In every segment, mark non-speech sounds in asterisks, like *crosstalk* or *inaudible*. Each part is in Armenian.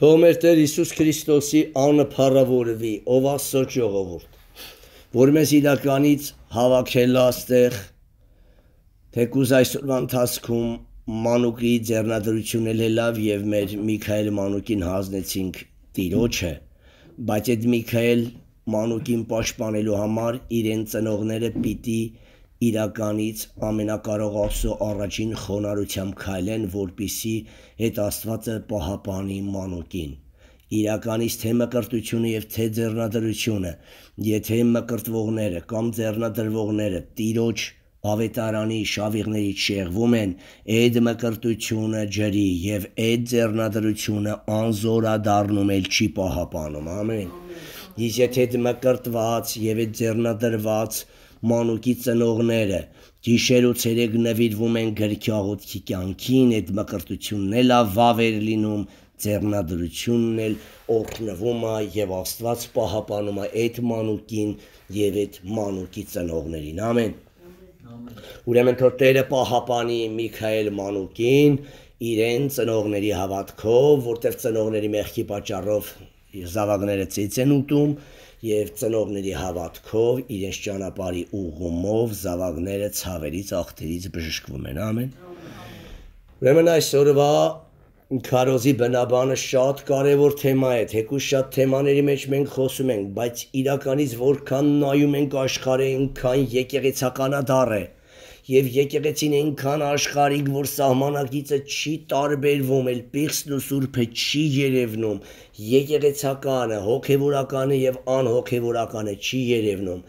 Թող մեր Տեր Հիսուս Քրիստոսի անը փառավորվի, ով Աստծո ժողովուրդ, որ մեզ իդականից հավաքել աստեղ, թեկուզ այսօրվա ընթացքում Մանուկի ձեռնադրությունն էլ լավ եւ մեր Միքայել Մանուկին հանձնեցինք Տիրոջը, բայց այդ Միքայել Մանուկին պաշտպանելու համար իրեն ծնողները պիտի իրականից ամենակարող Աստծո առաջին խոնարհությամբ քայլեն, որպիսի այդ Աստվածը պահապանի մանուկին իրականից թե մկրտությունը եւ թե ձեռնադրությունը եթե մկրտվողները կամ ձեռնադրվողները տիրոջ ավետարանի շավիղներից շեղվում են այդ մկրտությունը ջրի եւ այդ ձեռնադրությունը անզորադառնում էլ չի պահապանում ամեն իսկ եթե մկրտված եւ այդ ձեռնադրված մանուկի ծնողները գիշեր ու ցերեկ նվիրվում են գրքի աղոթքի կյանքին, այդ մկրտությունն էլ ավավ էր լինում, ձեռնադրությունն էլ օրհնվում է եւ Աստված պահապանում է այդ մանուկին եւ այդ մանուկի ծնողներին։ Ամեն։ Ուրեմն թող Տերը պահապանի Միքայել մանուկին իրեն ծնողների հավատքով, որտեղ ծնողների մեղքի պատճառով զավակները ծից են ուտում, եւ ծնողների հավատքով իրենց ճանապարհի ուղումով զավակները ցավերից ախտերից բժշկվում են ամեն ուրեմն այսօրվա քարոզի բնաբանը շատ կարևոր թեմա է թեկուզ շատ թեմաների մեջ մենք խոսում ենք բայց իրականից որքան նայում ենք աշխարհը այնքան եկեղեցականադար է են եւ եկեղեցին այնքան աշխարհիկ, որ սահմանակիցը չի տարբերվում, էլ Պիղսն ու Սուրբը չի երևնում, եկեղեցականը, հոգեվորականը եւ անհոգեվորականը չի երևնում։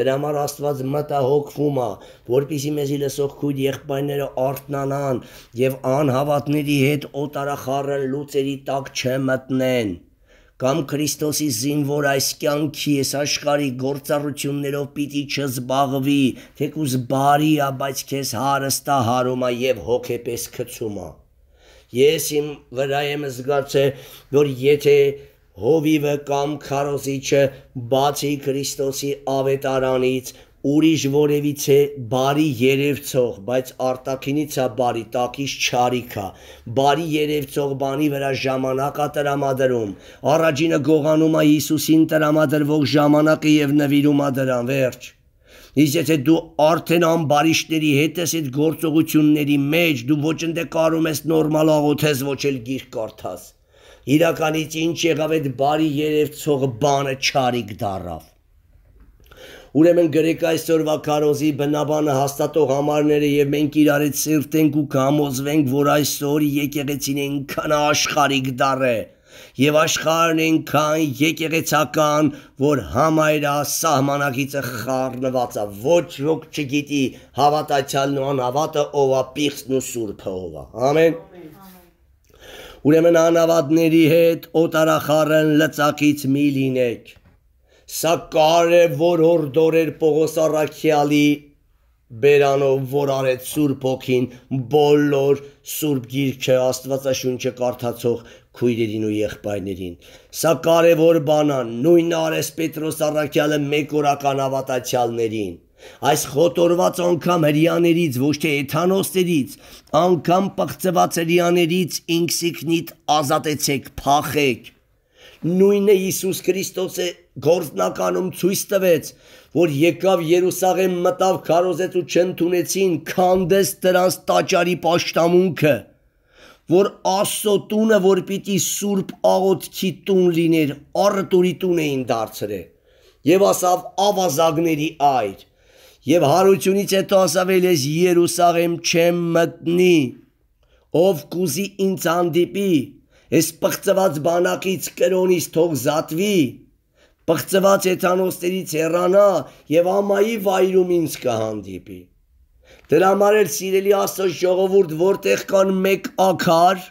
Դրա համար Աստված մտահոգվում է, որpիսի մեզի լսող քույր եղբայրները արթնանան եւ անհավատների հետ օտարախառը լուծերի տակ չմտնեն։ չմ կամ Քրիստոսի զինվոր այս կյանքի, այս աշխարհի գործառություններով պիտի չզբաղվի, թեկուզ բարիա, բայց քեզ հարստա հարումա եւ հոգեպես քցումա։ Ես իմ վրա եմ զգացել, որ եթե հովիվը կամ քարոզիչը բացի Քրիստոսի ավետարանից ուրիշ որևիցե բարի երևցող, բայց արտակինից է բարի, տակից չարիք է։ Բարի երևցող բանի վրա ժամանակ է տրամադրում։ Առաջինը գողանում է Հիսուսին տրամադրվող ժամանակը եւ նվիրում է դրան, վերջ։ Իսկ եթե դու արդեն ամբարիշտների հետ ես այդ գործողությունների մեջ, դու ոչ ընդ կարում ես նորմալ աղոթես, ոչ էլ գիրք կարդաս։ Իրականից ինչ եղավ այդ բարի երևցող բանը չարիք դարավ։ Ուրեմն գրեք այսօրվա քարոզի բնաբանը հաստատող համարները եւ մենք իրար հետ սիրտենք ու կհամոզվենք, որ այսօր եկեղեցին այնքան աշխարհիկ դառ է եւ աշխարհն այնքան եկեղեցական, որ համայրա սահմանակիցը խառնված է, ոչ ոք չգիտի հավատացյալն ու անհավատը ով է պիղսն ու սուրբը ով է։ Ամեն։ Ուրեմն անավատների հետ օտարախառն լծակից մի լինեք Սա կարևոր օրդոր էր Պողոս Արաքյալի բերանով, որ արեց Սուրբ Օքին բոլոր Սուրբ Գիրքը Աստվածաշունչը կարդացող քույրերին ու եղբայրներին։ Սա կարևոր բան է, նույնն արես Պետրոս Արաքյալը մեկ օրական ավատացյալներին։ Այս խոտորված անգամ հрьяաներից, ոչ թե էթանոստերից, անգամ պղծված հрьяաներից ինքսիկնիտ ազատեցեք, փախեք, նույնը Հիսուս Քրիստոսը գործնականում ցույց տվեց, որ եկավ Երուսաղեմ մտավ քարոզեց ու չընդունեցին քանդես դրանց տաճարի աշտամունքը, որ Աստծո տունը, որ պիտի Սուրբ աղոթքի տուն լիներ, առտուրի տուն էին դարձրել։ Եվ ասավ ավազագների այր։ Եվ հարությունից հետո ասավել ես Երուսաղեմ չեմ մտնի, ով կուզի ինձ հանդիպի, Էս պղծված բանակից կրոնից թող զատվի, պղծված էթանոսներից հեռանա եւ ամայի վայրում ինձ կհանդիպի։ Դրա համար էլ սիրելի Աստծո ժողովուրդ, որտեղ կան մեկ ակար,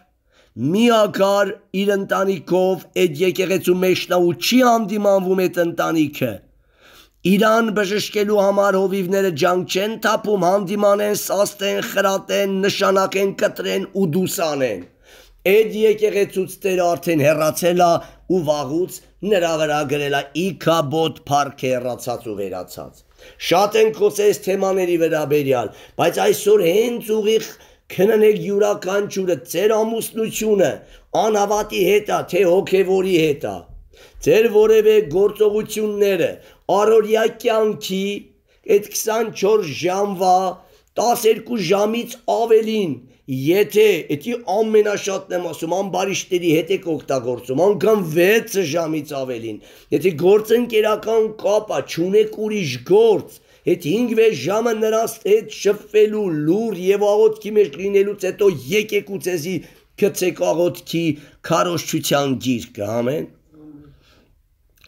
մի ակար իր ընտանիքով այդ եկեղեցու մեջնա ու չի անդիմանվում այդ ընտանիքը։ Իրան բժշկելու համար հովիվները ջանք չեն թափում, հանդիմանեն, սաստեն, խրատեն, նշանակեն, կտրեն ու դուսանեն։ Էդ եկեղեցուց Տերը արդեն հեռացել է ու վաղուց նրա վրա գրել է Իքաբոտ Փարք հեռացած ու վերացած։ Շատ են խոսես թեմաների վերաբերյալ, բայց այսօր հենց ուղիղ քննեք յուրաքանչյուրը ծեր ամուսնությունը անհավատի հետ է, թե հոգևորի հետ է։ Ձեր որևէ գործողությունները առօրյա կյանքի այդ 24 ժամվա 12 ժամից ավելին Եթե էտի ամենաշատն եմ ասում, ամբարիշտերի հետ եք օգտագործում, անգամ 6 ժամից ավելին։ Եթե գործընկերական կապա չունեք ուրիշ գործ, այդ 5-6 ժամը նրանց հետ շփվելու լուր եւ աղոթքի մեջ լինելուց հետո եկեք ու ցեզի գցեք աղոթքի քարոշչության գիրկը, ամեն։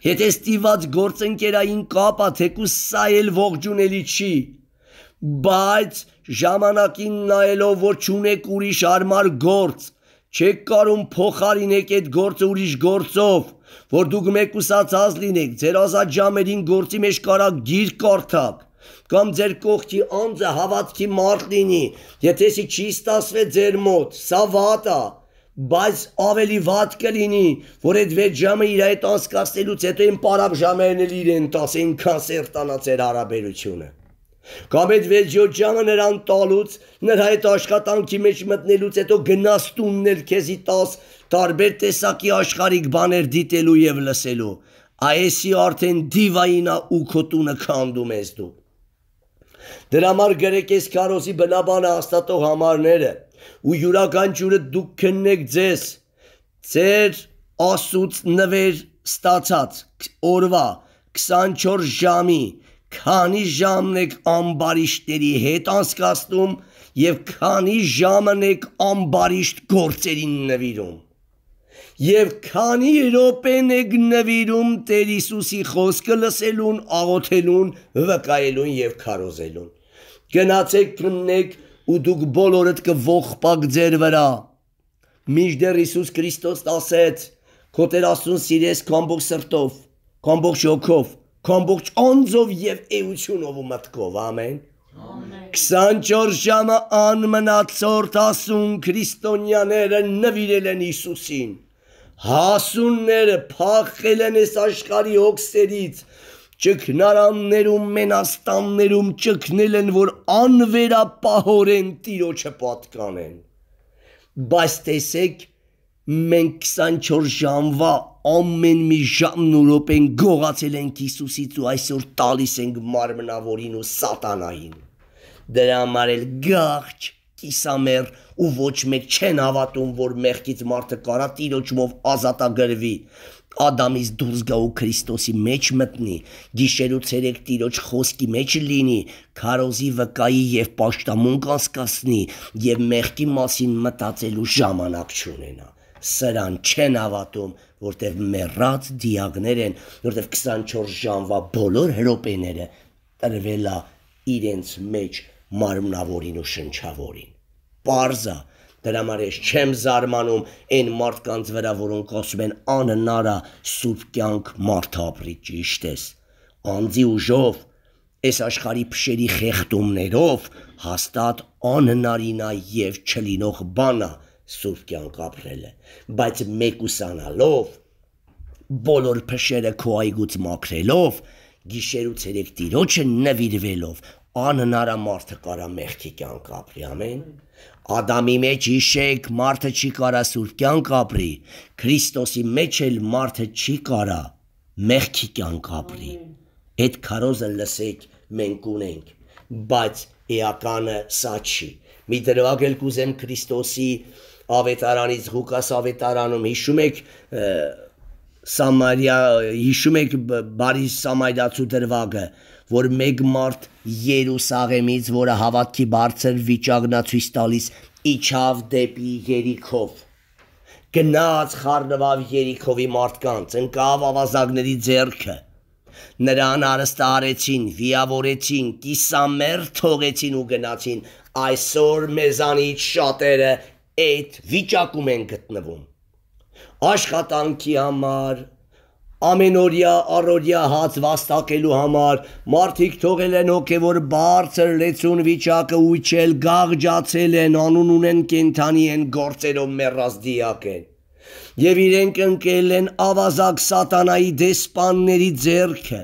Եթե ստիված գործընկերային կապա թեկուս սա էլ ողջունելի չի, բայց ժամանակին նայելով, որ չունեք ուրիշ արմար գործ, չեք կարում փոխարինեք այդ գործը ուրիշ գործով, որ դուք մեկուսացած լինեք, ձեր ազատ ժամերին գործի մեջ կարակ գիր կարդակ, կամ ձեր կողքի անձը հավատքի մարդ լինի, եթե սի չի ստասվե ձեր մոտ, սա վատա, բայց ավելի վատ կլինի, որ այդ վեց ժամը իր այդ անսկասնելուց հետո են պարապ ժամերն էլ իրեն տաս, ինքան սերտանա ձեր հարաբերությունը։ Կամեդվեջյոջյանը նրան տալուց, նրա հետ աշխատանքի մեջ մտնելուց հետո գնաս տուններ քեզի տաս տարբեր տեսակի աշխարհիկ բաներ դիտելու եւ լսելու։ Այսի արդեն դիվայինա ու քո տունը քանդում ես դու։ Դրա համար գրեկես քարոզի բնաբանը հաստատող համարները ու յուրաքանչյուրը դուք քննեք ձեզ ձեր ասուց նվեր ստացած օրվա 24 ժամի քանի ժամն եք ամբարիշտների հետ անցկացնում եւ քանի ժամն եք ամբարիշտ գործերին նվիրում եւ քանի րոպեն եք նվիրում Տեր Հիսուսի խոսքը լսելուն, աղոթելուն, վկայելուն եւ քարոզելուն։ Գնացեք քննեք ու դուք բոլորդ կողպակ ձեր վրա։ Միջդեռ Հիսուս Քրիստոս ասեց. «Քո Տեր Աստուն սիրես քո ամբողջ սրտով, քո ամբողջ հոգով, քո ամբողջ անձով եւ էությունով ու մտքով ամեն 24 ժամը անմնացոր տասուն քրիստոնյաները նվիրել են Հիսուսին հասունները փախել են այս աշխարհի հոգսերից ճգնարաններում մենաստաններում ճգնել են որ անվերապահորեն Տիրոջը պատկանեն բայց տեսեք մենք 24 ժամվա ամեն մի ժամն ու րոպեն գողացել ենք Հիսուսից ու այսօր տալիս ենք մարմնավորին ու սատանային։ Դրա համար էլ գաղճ, կիսամեր ու ոչ մեկ չեն հավատում, որ մեղքից մարդը կարա տիրոջմով ազատագրվի։ Ադամից դուրս գա ու Քրիստոսի մեջ մտնի, գիշերու ցերեկ տիրոջ խոսքի մեջ լինի, քարոզի վկայի եւ աշտամունք անցկացնի եւ մեղքի մասին մտածելու ժամանակ չունենա։ Սրան չեն հավատում, որտեղ մեռած դիագներ են, որտեղ 24 ժամվա բոլոր հրոպեները տրվել է իրենց մեջ մարմնավորին ու շնչավորին։ Պարզա, դրա համար ես չեմ զարմանում այն մարդկանց վրա, որոնք ասում են անհնար է սուրբ կյանք մարդ ապրի ճիշտ ես։ Անձի ուժով, այս աշխարհի փշերի խեղտումներով հաստատ անհնարին է եւ չլինող բան է սուրբ կյանք ապրելը, բայց մեկուսանալով բոլոր փշերը քո այգուց մաքրելով, գիշերուց երեք տիրոջը նվիրվելով, անհնարա մարդը կարա մեղքի կյանք ապրի, ամեն։ Ադամի մեջ հիշեք, մարդը չի կարա սուրբ կյանք ապրի, Քրիստոսի մեջ էլ մարդը չի կարա մեղքի կյանք ապրի։ Այդ քարոզը լսեք, մենք ունենք, բայց էականը սա չի։ Մի դրվագ էլ կուզեմ Քրիստոսի ավետարանից Ղուկաս ավետարանում հիշում եք Սամարիա հիշում եք բարի Սամարիացու դրվագը որ մեկ մարդ Երուսաղեմից որը հավատքի բարձր վիճակնա ցույց տալիս իջավ դեպի Երիքով գնաց խառնվավ Երիքովի մարդկանց ընկավ ավազակների ձեռքը նրան արստարեցին վիավորեցին կիսամեր թողեցին ու գնացին այսօր մեզանից շատերը այդ վիճակում են գտնվում։ Աշխատանքի համար, ամենօրյա առօրյա հաց վաստակելու համար մարդիկ թողել են հոգևոր բարձր լեցուն վիճակը ուիչել, գաղջացել են, անուն ունեն կենթանի են գործերով մեռած դիակ են։ Եվ իրենք ընկել են ավազակ սատանայի դեսպանների ձեռքը։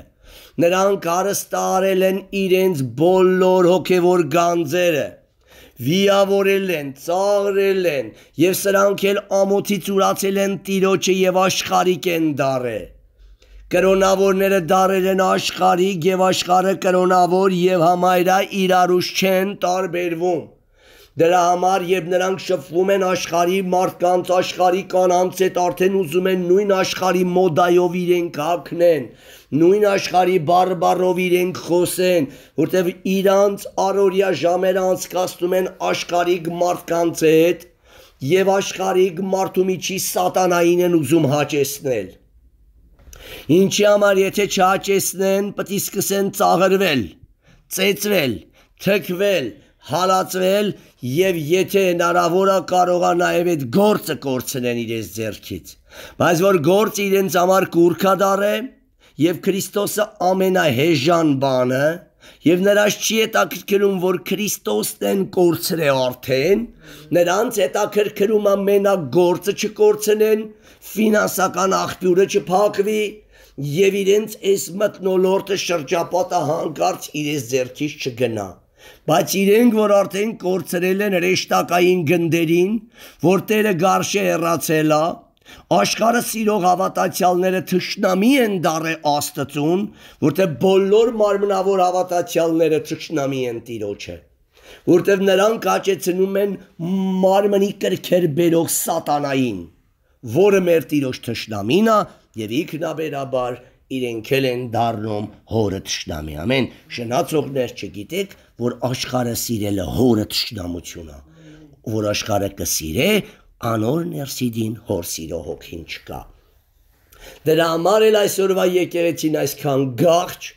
Նրանք արստարել են իրենց բոլոր հոգևոր գանձերը վիավորել են, ծաղրել են եւ սրանք էլ ամոթից ուրացել են տիրոջը եւ աշխարհիկ են դարը։ Կրոնավորները դարեր են աշխարհիկ եւ աշխարհը կրոնավոր եւ համայրա իրարուց չեն տարբերվում։ Դրա համար, երբ նրանք շփվում են աշխարհի մարդկանց, աշխարհի կանանց հետ, արդեն ուզում են նույն աշխարհի մոդայով իրենք հագնեն, նույն աշխարհի բարբարով իրենք խոսեն, որտեվ իրանց արորիա ժամերը անցկացնում են աշխարհիկ մարդկանց հետ եւ աշխարհիկ մարդու միջի սատանային են ուզում հաճեսնել։ Ինչի համար եթե չհաճեսնեն, պետք է սկսեն ծաղրվել, ծեծվել, թքվել, հալածվել եւ եթե հնարավոր է կարողա նաեւ այդ գործը կորցնեն իրենց ձեռքից։ Բայց որ գործը իրենց համար կուրքա դառը, եւ Քրիստոսը ամենահեժան բանը եւ նրանց չի հետաքրքրում, որ Քրիստոսն են կորցրե արդեն, նրանց հետաքրքրում է մենակ գործը չկորցնեն, ֆինանսական աղբյուրը չփակվի եւ իրենց այս մտնոլորտը շրջապատը հանկարծ իրենց ձեռքից չգնա։ Բայց իրենք, որ արդեն կորցրել են հեշտակային գնդերին, որ Տերը գարշե հեռացել է, Աշխարհը սիրող հավատացյալները ճշնամի են դարե Աստծուն, որտեղ բոլոր մարմնավոր հավատացյալները ճշնամի են Տիրոջը, որտեղ նրանք աճեցնում են մարմնի կրքեր բերող սատանային, որը մեր Տիրոջ ճշնամին է եւ ինքնաբերաբար իրենք էլ են դառնում հորը ճշնամի։ Ամեն շնացողներ չգիտեք, որ աշխարհը սիրելը հորը ճշնամություն է, որ աշխարհը կսիրե, անոր ներսիդին հոր սիրո հոգին չկա։ Դրա համար էլ այսօրվա եկեղեցին այսքան գաղջ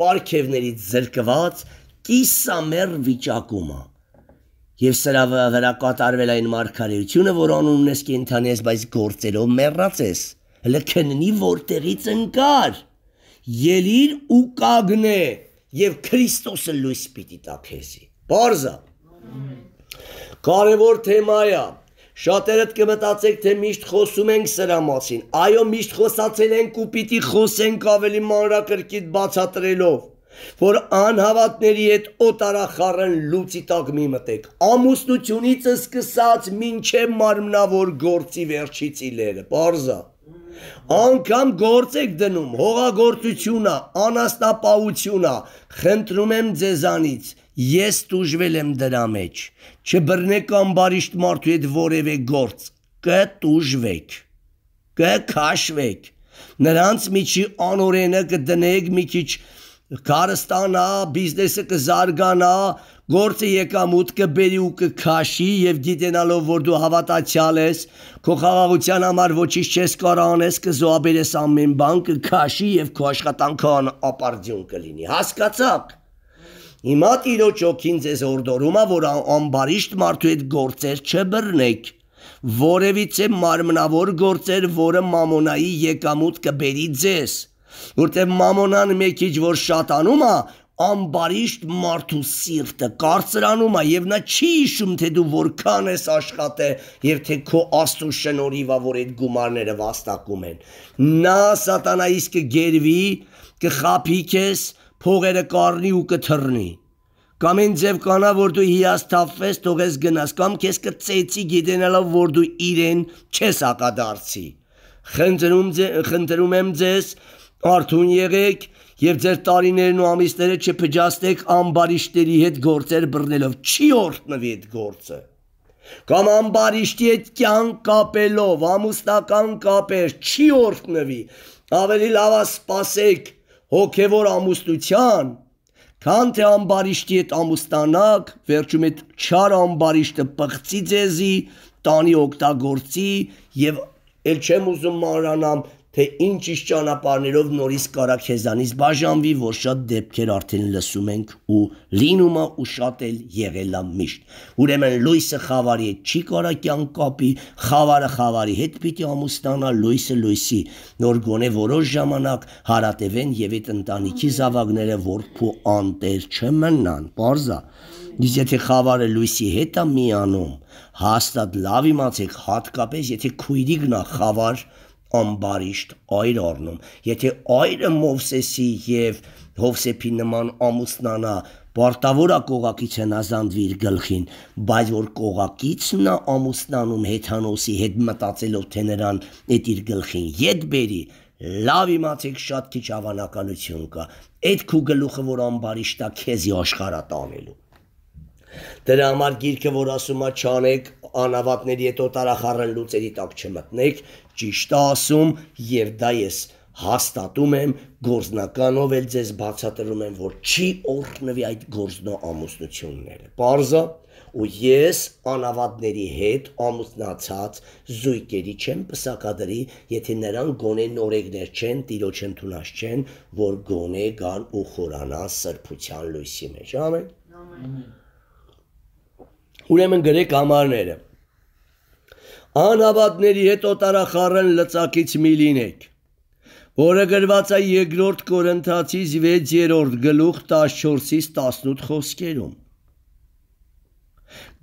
պարքևներից զրկված կիսամեր վիճակում է։ Եվ սրա վրա կատարվել այն մարգարեությունը, որ անունն ես կենթանես, բայց գործելով մեռած հլը քննի որտեղից ընկար։ Ելիր ու կագնե եւ Քրիստոսը լույս պիտի տա քեզի։ Բարզա։ Կարևոր թեմա է Շատերդ կմտածեք, թե միշտ խոսում ենք սրա մասին։ Այո, միշտ խոսացել ենք ու պիտի խոսենք ավելի մանրակրկիտ բացատրելով, որ անհավատների հետ օտարախառն լույսի տակ մի մտեք։ Ամուսնությունից սկսած ոչ մարմնավոր գործի վերջից իլերը, բարձա անգամ գործեք դնում, հողագործությունա, անաստապահությունա, խնդրում եմ ձեզանից, ես տուժվել եմ դրա մեջ, չբռնեք ամբարիշտ մարդու հետ որևէ գործ, կտուժվեք, կքաշվեք, նրանց միջի անորենը կդնեք մի քիչ կարստանա, բիզնեսը կզարգանա, Գործը եկամուտքը բերի ու կքաշի եւ գիտենալով որ դու հավատացյալ ես, քո խաղաղության համար ոչինչ չես կարող անես, կզոհաբերես ամեն բան, կքաշի եւ քո աշխատանքան ապարդյուն կլինի։ Հասկացա՞ք։ Հիմա Տիրոջ օքին ձեզ օրդորում է, որ անբարիշտ մարդու այդ գործեր չբռնեք որևիցե մարմնավոր գործեր, որը մամոնայի եկամուտ կբերի ձեզ, որտեղ մամոնան մի քիչ որ շատանում է, ամբարիշտ մարդու սիրտը կարծրանում է եւ նա չի հիշում թե դու որքան ես աշխատե եւ թե քո աստու շնորհիվա որ այդ գումարները վաստակում են նա սատանայից կգերվի կխափի քեզ փողերը կառնի ու կթռնի կամ այն ձև կանա որ դու հիասթափվես թողես գնաս կամ քեզ կծեծի գիտենալով որ դու իրեն չես ակադարձի խնդրում խնդրում եմ ձեզ արթուն եղեք եւ ձեր տարիներն ու ամիսները չփջաստեք ամբարիշտերի հետ գործեր բռնելով։ Չի օրտնվի այդ գործը։ Կամ ամբարիշտի հետ կյանք կապելով, ամուսնական կապեր չի օրտնվի։ Ավելի լավ է սпасեք հոգևոր ամուսնության, քան թե ամբարիշտի հետ ամուսնանակ, վերջում այդ չար ամբարիշտը պղծի ձեզի, տանի օգտագործի եւ ել չեմ ուզում մանրանամ թե ինչ իշ ճանապարներով նորից կարա քեզանից բաժանվի, որ շատ դեպքեր արդեն լսում ենք ու լինում է ու շատ էլ եղել է միշտ։ Ուրեմն լույսը խավարի հետ չի կարա կյանք կապի, խավարը խավարի հետ պիտի ամուսնանա, լույսը լույսի։ Նոր գոնե որոշ ժամանակ հարատևեն եւ այդ ընտանիքի զավակները որքու անտեր չմնան։ Պարզա։ Իսկ եթե խավարը լույսի հետ է միանում, հաստատ լավ իմացեք, հատկապես եթե քույրիկնա խավար ամբարիշտ այր առնում։ Եթե այրը Մովսեսի եւ Հովսեփի նման ամուսնանա, Պարտավոր է կողակից հնազանդվի իր գլխին, բայց որ կողակից նա ամուսնանում հեթանոսի հետ մտածելով թե նրան այդ իր գլխին ետ բերի, լավ իմացեք շատ քիչ հավանականություն կա։ Այդ քու գլուխը որ ամբարիշտա քեզի աշխարհա տանելու։ Դրա համար գիրքը, որ ասում է չանեք անավատների հետ օտարախառն լուծերի տակ չմտնեք, ճիշտ է ասում եւ դա ես հաստատում եմ գործնականով էլ ձեզ բացատրում եմ, որ չի օրհնվի այդ գործնո ամուսնությունները։ Պարզա, ու ես անավատների հետ ամուսնացած զույգերի չեմ պսակադրի, եթե նրան գոնե նորեկներ չեն, տիրոջ ընդունած չեն, որ գոնե գան ու խորանան սրբության լույսի մեջ։ Ամեն։ Ամեն ուրեմն գրեք համարները։ Անհավատների հետ օտարախառն լծակից մի լինեք, որը գրված է երկրորդ Կորինթացիս 6-րդ գլուխ 14-ից 18 խոսքերում։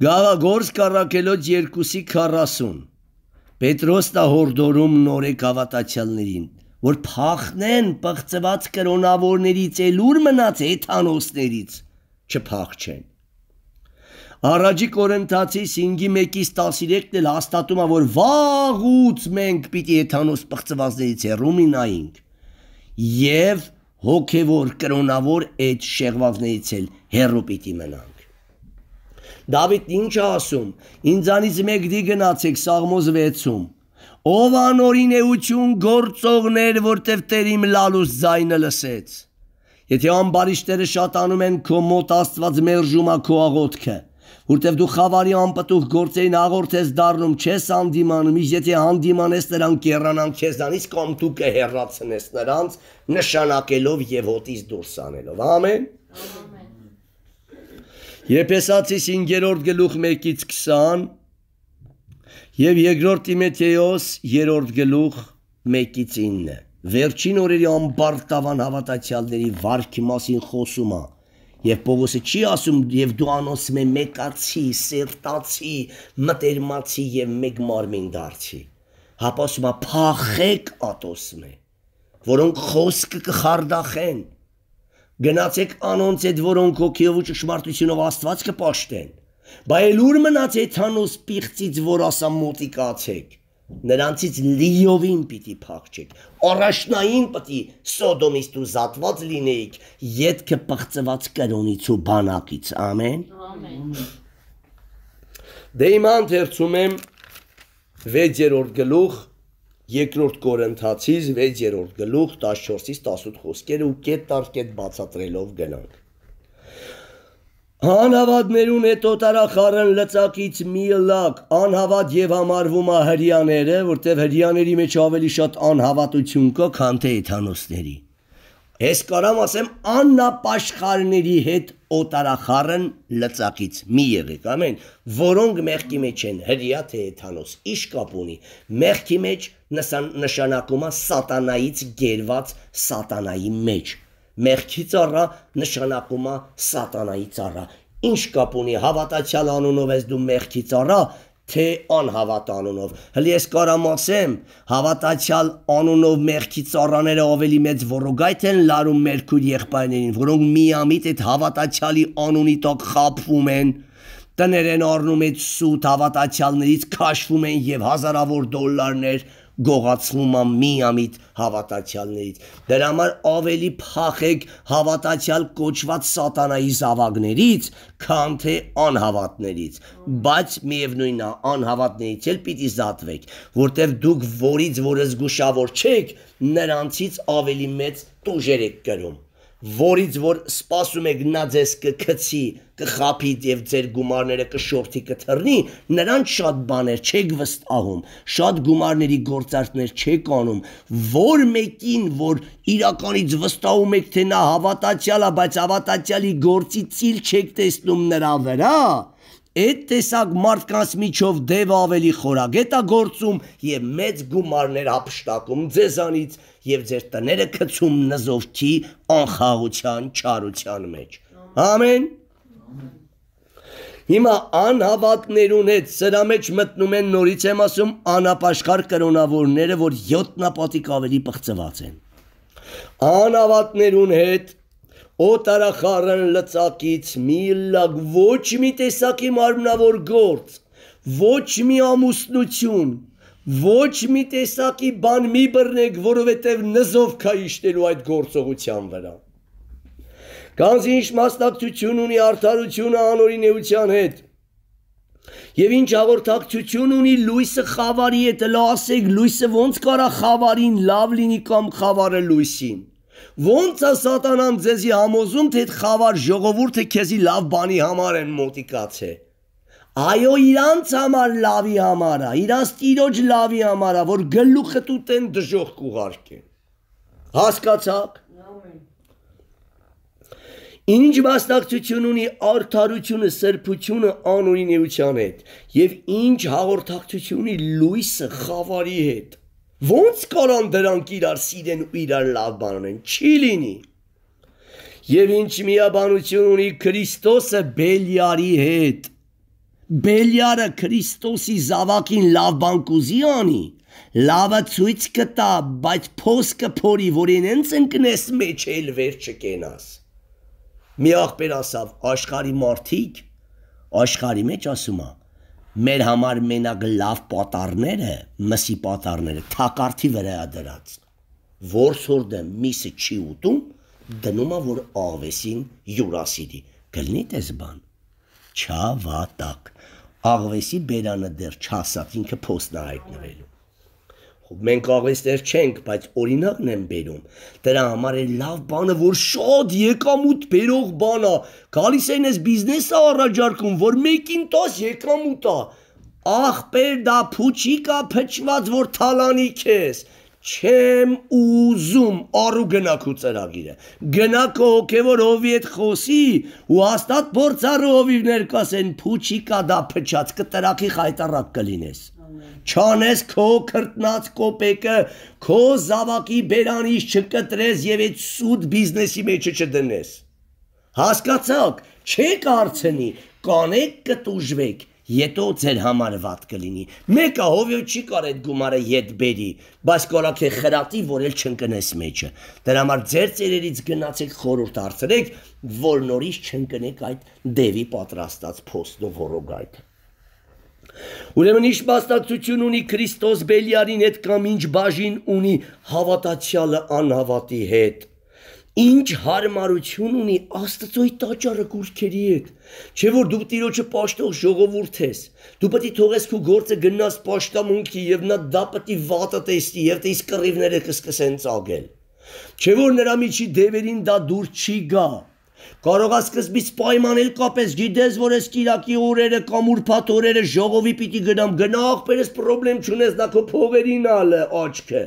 Գավագորս կարակելոց 2-ի 40 Պետրոսն հորդորում նորեկ հավատացյալներին, որ փախնեն պղծված կրոնավորներից, ելուր մնաց հեթանոսներից, չփախչեն։ Առաջի Կորինթացի 5-ի 1-ից 13-ն էլ հաստատում է, որ վաղուց մենք պիտի եթանոս պղծվածներից հեռու մնայինք եւ հոգևոր կրոնավոր այդ շեղվածներից էլ հեռու պիտի մնանք։ Դավիթն ինչ ասում. Ինձանից մեկդի գնացեք Սաղմոս 6-ում Ով անօրինեություն գործողներ, որտեվ Տեր իմ լալուս ձայնը լսեց։ Եթե ամբարիշները շատանում են քո մոտ Աստված մերժում է քո աղոթքը, որտեվ դու խավարի անպտուղ գործերին աղորտ ես դառնում, չես անդիմանում, իսկ եթե անդիմանես նրան կեռանան քեզանից կամ դու կհեռացնես նրանց նշանակելով եւ հոտից դուրս անելով։ Ամեն։ Եփեսացիս 5-րդ գլուխ 1-ից 20 եւ 2-րդ Տիմոթեոս 3-րդ գլուխ 1-ից 9 վերջին օրերի ամբարտավան հավատացյալների վարքի մասին խոսում է Եվ Պողոսը չի ասում եւ դու անոսում ես մեկացի, սերտացի, մտերմացի եւ մեկ մարմին դարձի։ Հապասումա փախեք ատոսում է, որոնք խոսքը կխարդախեն։ Գնացեք անոնց այդ որոնք հոգիով ու ճշմարտությունով Աստված կպաշտեն։ Բայ էլ ուր մնաց այդ հանոս պիղծից, որ ասա մոտիկացեք նրանցից լիովին պիտի փախչեք։ Առաջնային պիտի Սոդոմից ու զատված լինեիք, յետքը պղծված կրոնից ու բանակից։ Ամեն։ Ամեն։ Դե հիմա ընթերցում եմ 6-րդ գլուխ երկրորդ կորընթացից 6-րդ գլուխ 14-ից 18 խոսքերը ու կետ տար կետ բացատրելով գնանք։ Անհավատներուն է տոտարախարն լծակից մի լակ, անհավատ եւ համարվում է հрьяները, որտեւ հрьяների մեջ ավելի շատ անհավատություն կա, քան թե իթանոսների։ Ես կարամ ասեմ աննապաշխարների հետ օտարախարն լծակից մի եղեք, ամեն, որոնք մեղքի մեջ են, հрья թե իթանոս, իշ կապ ունի։ Մեղքի մեջ նշանակում է սատանայից գերված սատանայի մեջ։ Մեղքի ծառա նշանակում է սատանայի ծառա։ Ինչ կապ ունի հավատացյալ անունով ես դու մեղքի ծառա, թե անհավատ անունով։ Հլի ես կարամ ասեմ, հավատացյալ անունով մեղքի ծառաները ավելի մեծ ռոգայթ են լարում Մերկուր եղբայրներին, որոնք միամիտ այդ հավատացյալի անունի տակ խապվում են տներ են առնում այդ սուտ հավատացյալներից, քաշվում են եւ հազարավոր դոլարներ գողացվում ա միամիտ հավատացյալներից։ Դրա համար ավելի փախեք հավատացյալ կոչված սատանայի զավակներից, քան թե անհավատներից, բայց միևնույնն է, անհավատներից էլ պիտի զատվեք, որտեվ դուք որից որը զգուշավոր չեք, նրանցից ավելի մեծ տուժեր եք գրում որից որ սպասում եք նա ձեզ կքցի, կխափի եւ ձեր գումարները կշորթի կթռնի, նրանց շատ բաներ չեք վստահում, շատ գումարների գործարքներ չեք անում, որ մեկին, որ իրականից վստահում եք, թե նա հավատացյալ է, բայց հավատացյալի գործի ծիլ չեք տեսնում նրա վրա, Այդ տեսակ մարդկանց միջով դևը ավելի խորագետ է գործում եւ մեծ գումարներ ապշտակում ձեզանից եւ ձեր տները կցում նզովքի անխաղության չարության մեջ։ Ամեն։ Հիմա անհավատներուն հետ սրա մեջ մտնում են նորից եմ ասում անապաշխար կրոնավորները, որ 7 նապատիկ ավելի պղծված են։ Անհավատներուն հետ օտարախառն լծակից մի լակ ոչ մի տեսակի մարմնավոր գործ, ոչ մի ամուսնություն, ոչ մի տեսակի բան մի բռնեք, որովհետև նզով քա իշտելու այդ գործողության վրա։ Կանզի ինչ մասնակցություն ունի արդարությունը անօրինեության հետ։ Եվ ինչ հաղորդակցություն ունի լույսը խավարի հետ, լա ասեք լույսը ոնց կարա խավարին լավ լինի կամ խավարը լույսին։ Ոնց է սատանան ձեզի համոզում, թե այդ խավար ժողովուրդը քեզի լավ բանի համար են մոտիկացե։ Այո, իրանց համար լավի համար է, իրանց ծիրոջ լավի համար է, որ գլուխը տուտեն դժող կուղարկեն։ Հասկացա՞ք։ Ինչ մասնակցություն ունի արդարությունը սրբությունը անօրինեության հետ եւ ինչ հաղորդակցություն ունի լույսը խավարի հետ։ Ոնց կարան դրանք իրար սիրեն ու իրար լավ բան ունեն։ Չի լինի։ Եվ ինչ միաբանություն ունի Քրիստոսը Բելիարի հետ։ Բելիարը Քրիստոսի զավակին լավ բան կուզի անի։ Լավը ցույց կտա, բայց փոս կփորի, որին ենց ընկնես մեջ էլ վեր չկենաս։ Մի ախպեր ասավ, աշխարի մարդիկ աշխարի մեջ ասում է, մեր համար մենակ լավ պատարները, մսի պատարները թակարթի վրա դրած։ Որսորդը միսը չի ուտում, դնումա որ աղվեսին յուրասիրի։ Գլնի տես բան։ Չավատակ։ Աղվեսի բերանը դեռ չասած ինքը փոստն է հայտնվել։ Մենք աղեստեր չենք, բայց օրինակն եմ բերում։ Դրա համար է լավ բանը, որ շատ եկամուտ բերող բան է։ Գալիս են էս բիզնեսը առաջարկում, որ մեկին 10 եկամուտ է։ Ախպեր դա փուչիկա փճված, որ թալանի քես։ Չեմ ուզում առու գնակու ծրագիրը։ Գնակը հոգևոր ովի հետ խոսի ու հաստատ փորձառու ովի ներկասեն փուչիկա դա փճած կտրակի խայտարակ կլինես չանես քո քրտնած կոպեկը, քո զավակի բերանից չկտրես եւ այդ սուտ բիզնեսի մեջ չդնես։ Հասկացաք, չեք արցնի, կանեք կտուժվեք, Ետո ձեր համար վատ կլինի։ Մեկը հովյո չի կար այդ գումարը յետ բերի, բայց կորակ է խրատի, որ էլ չընկնես մեջը։ Դրա համար ձեր ծերերից գնացեք խորուրդ արցրեք, որ նորից չընկնեք այդ դևի պատրաստած փոստով հորոգայթը։ Ուրեմն ինչ մասնակցություն ունի Քրիստոս Բելիարին հետ կամ ինչ բաժին ունի հավատացյալը անհավատի հետ։ Ինչ հարմարություն ունի Աստծոյի տաճարը գուրքերի հետ։ Չէ որ դու տիրոջը ճաշտող ժողովուրդ ես։ Դու պետք է թողես քո գործը գնաս ճաշտամունքի եւ նա դա պետք է վատը տեսնի եւ դե իսկ կռիվները կսկսեն ծագել։ Չէ որ նրա միջի դևերին դա դուր չի գա։ Կարող ես սկզբից պայմանել կապես, գիտես, որ ես Կիրակի օրերը կամ ուրբաթ օրերը ժողովի պիտի գնամ, գնա ախպերս պրոբլեմ չունես, դա քո փողերին ալը աչքը։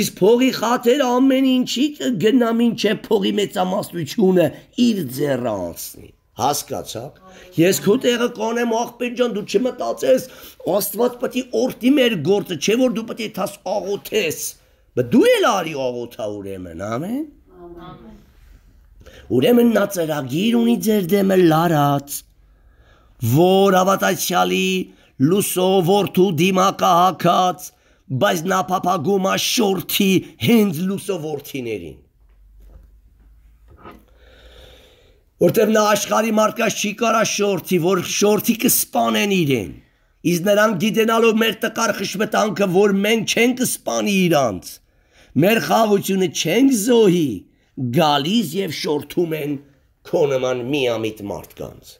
Իսկ փողի խաթերը ամեն ինչի գնամ ինչ է փողի մեծամասնությունը իր ձեռը անցնի։ Հասկացաք։ Ես քո տեղը կանեմ ախպեր ջան, դու չմտածես, Աստված պետք է օրդի մեր գործը, չէ որ դու պետք է թաս աղոթես։ Բայց դու էլ արի աղոթա ուրեմն, ամեն։ Ամեն ուրեմն նա ծրագիր ունի ձեր դեմը լարած։ Որ ավատացյալի լուսով որդու դիմակա հակած, բայց նա փապագում է շորթի հենց լուսով որդիներին։ Որտեւ նա աշխարի մարդկանց չի կարա շորթի, որ շորթի կսպանեն իրեն։ Իսկ նրանք գիտենալով մեր տկար խշմտանքը, որ մենք չենք սպանի իրանց, մեր խաղությունը չենք զոհի, գալիս եւ շորթում են քո նման միամիտ մարդկանց։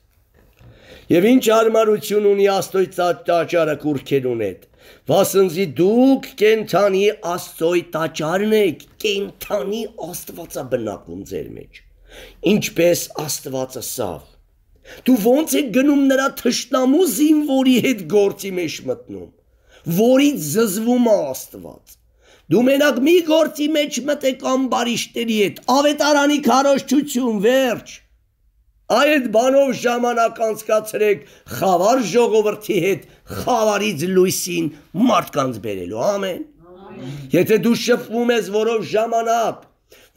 Եվ ինչ արմարություն ունի Աստծո տաճարը կուրքերուն հետ։ Վասնզի դուք կենթանի Աստծո տաճարն եք, կենթանի Աստվածաբնակում ձեր մեջ։ Ինչպես Աստվածը սավ։ Դու ո՞նց է գնում նրա թշնամու զինվորի հետ գործի մեջ մտնում, որից զզվում է Աստված։ Դու մենակ մի գործի մեջ մտեք ամբարիշտերի հետ, ավետարանի քարոշչություն, վերջ։ Այդ բանով ժամանակ անցկացրեք խավար ժողովրդի հետ, խավարից լույսին մարդկանց բերելու, ամեն։ Եթե դու շփվում ես որով ժամանակ,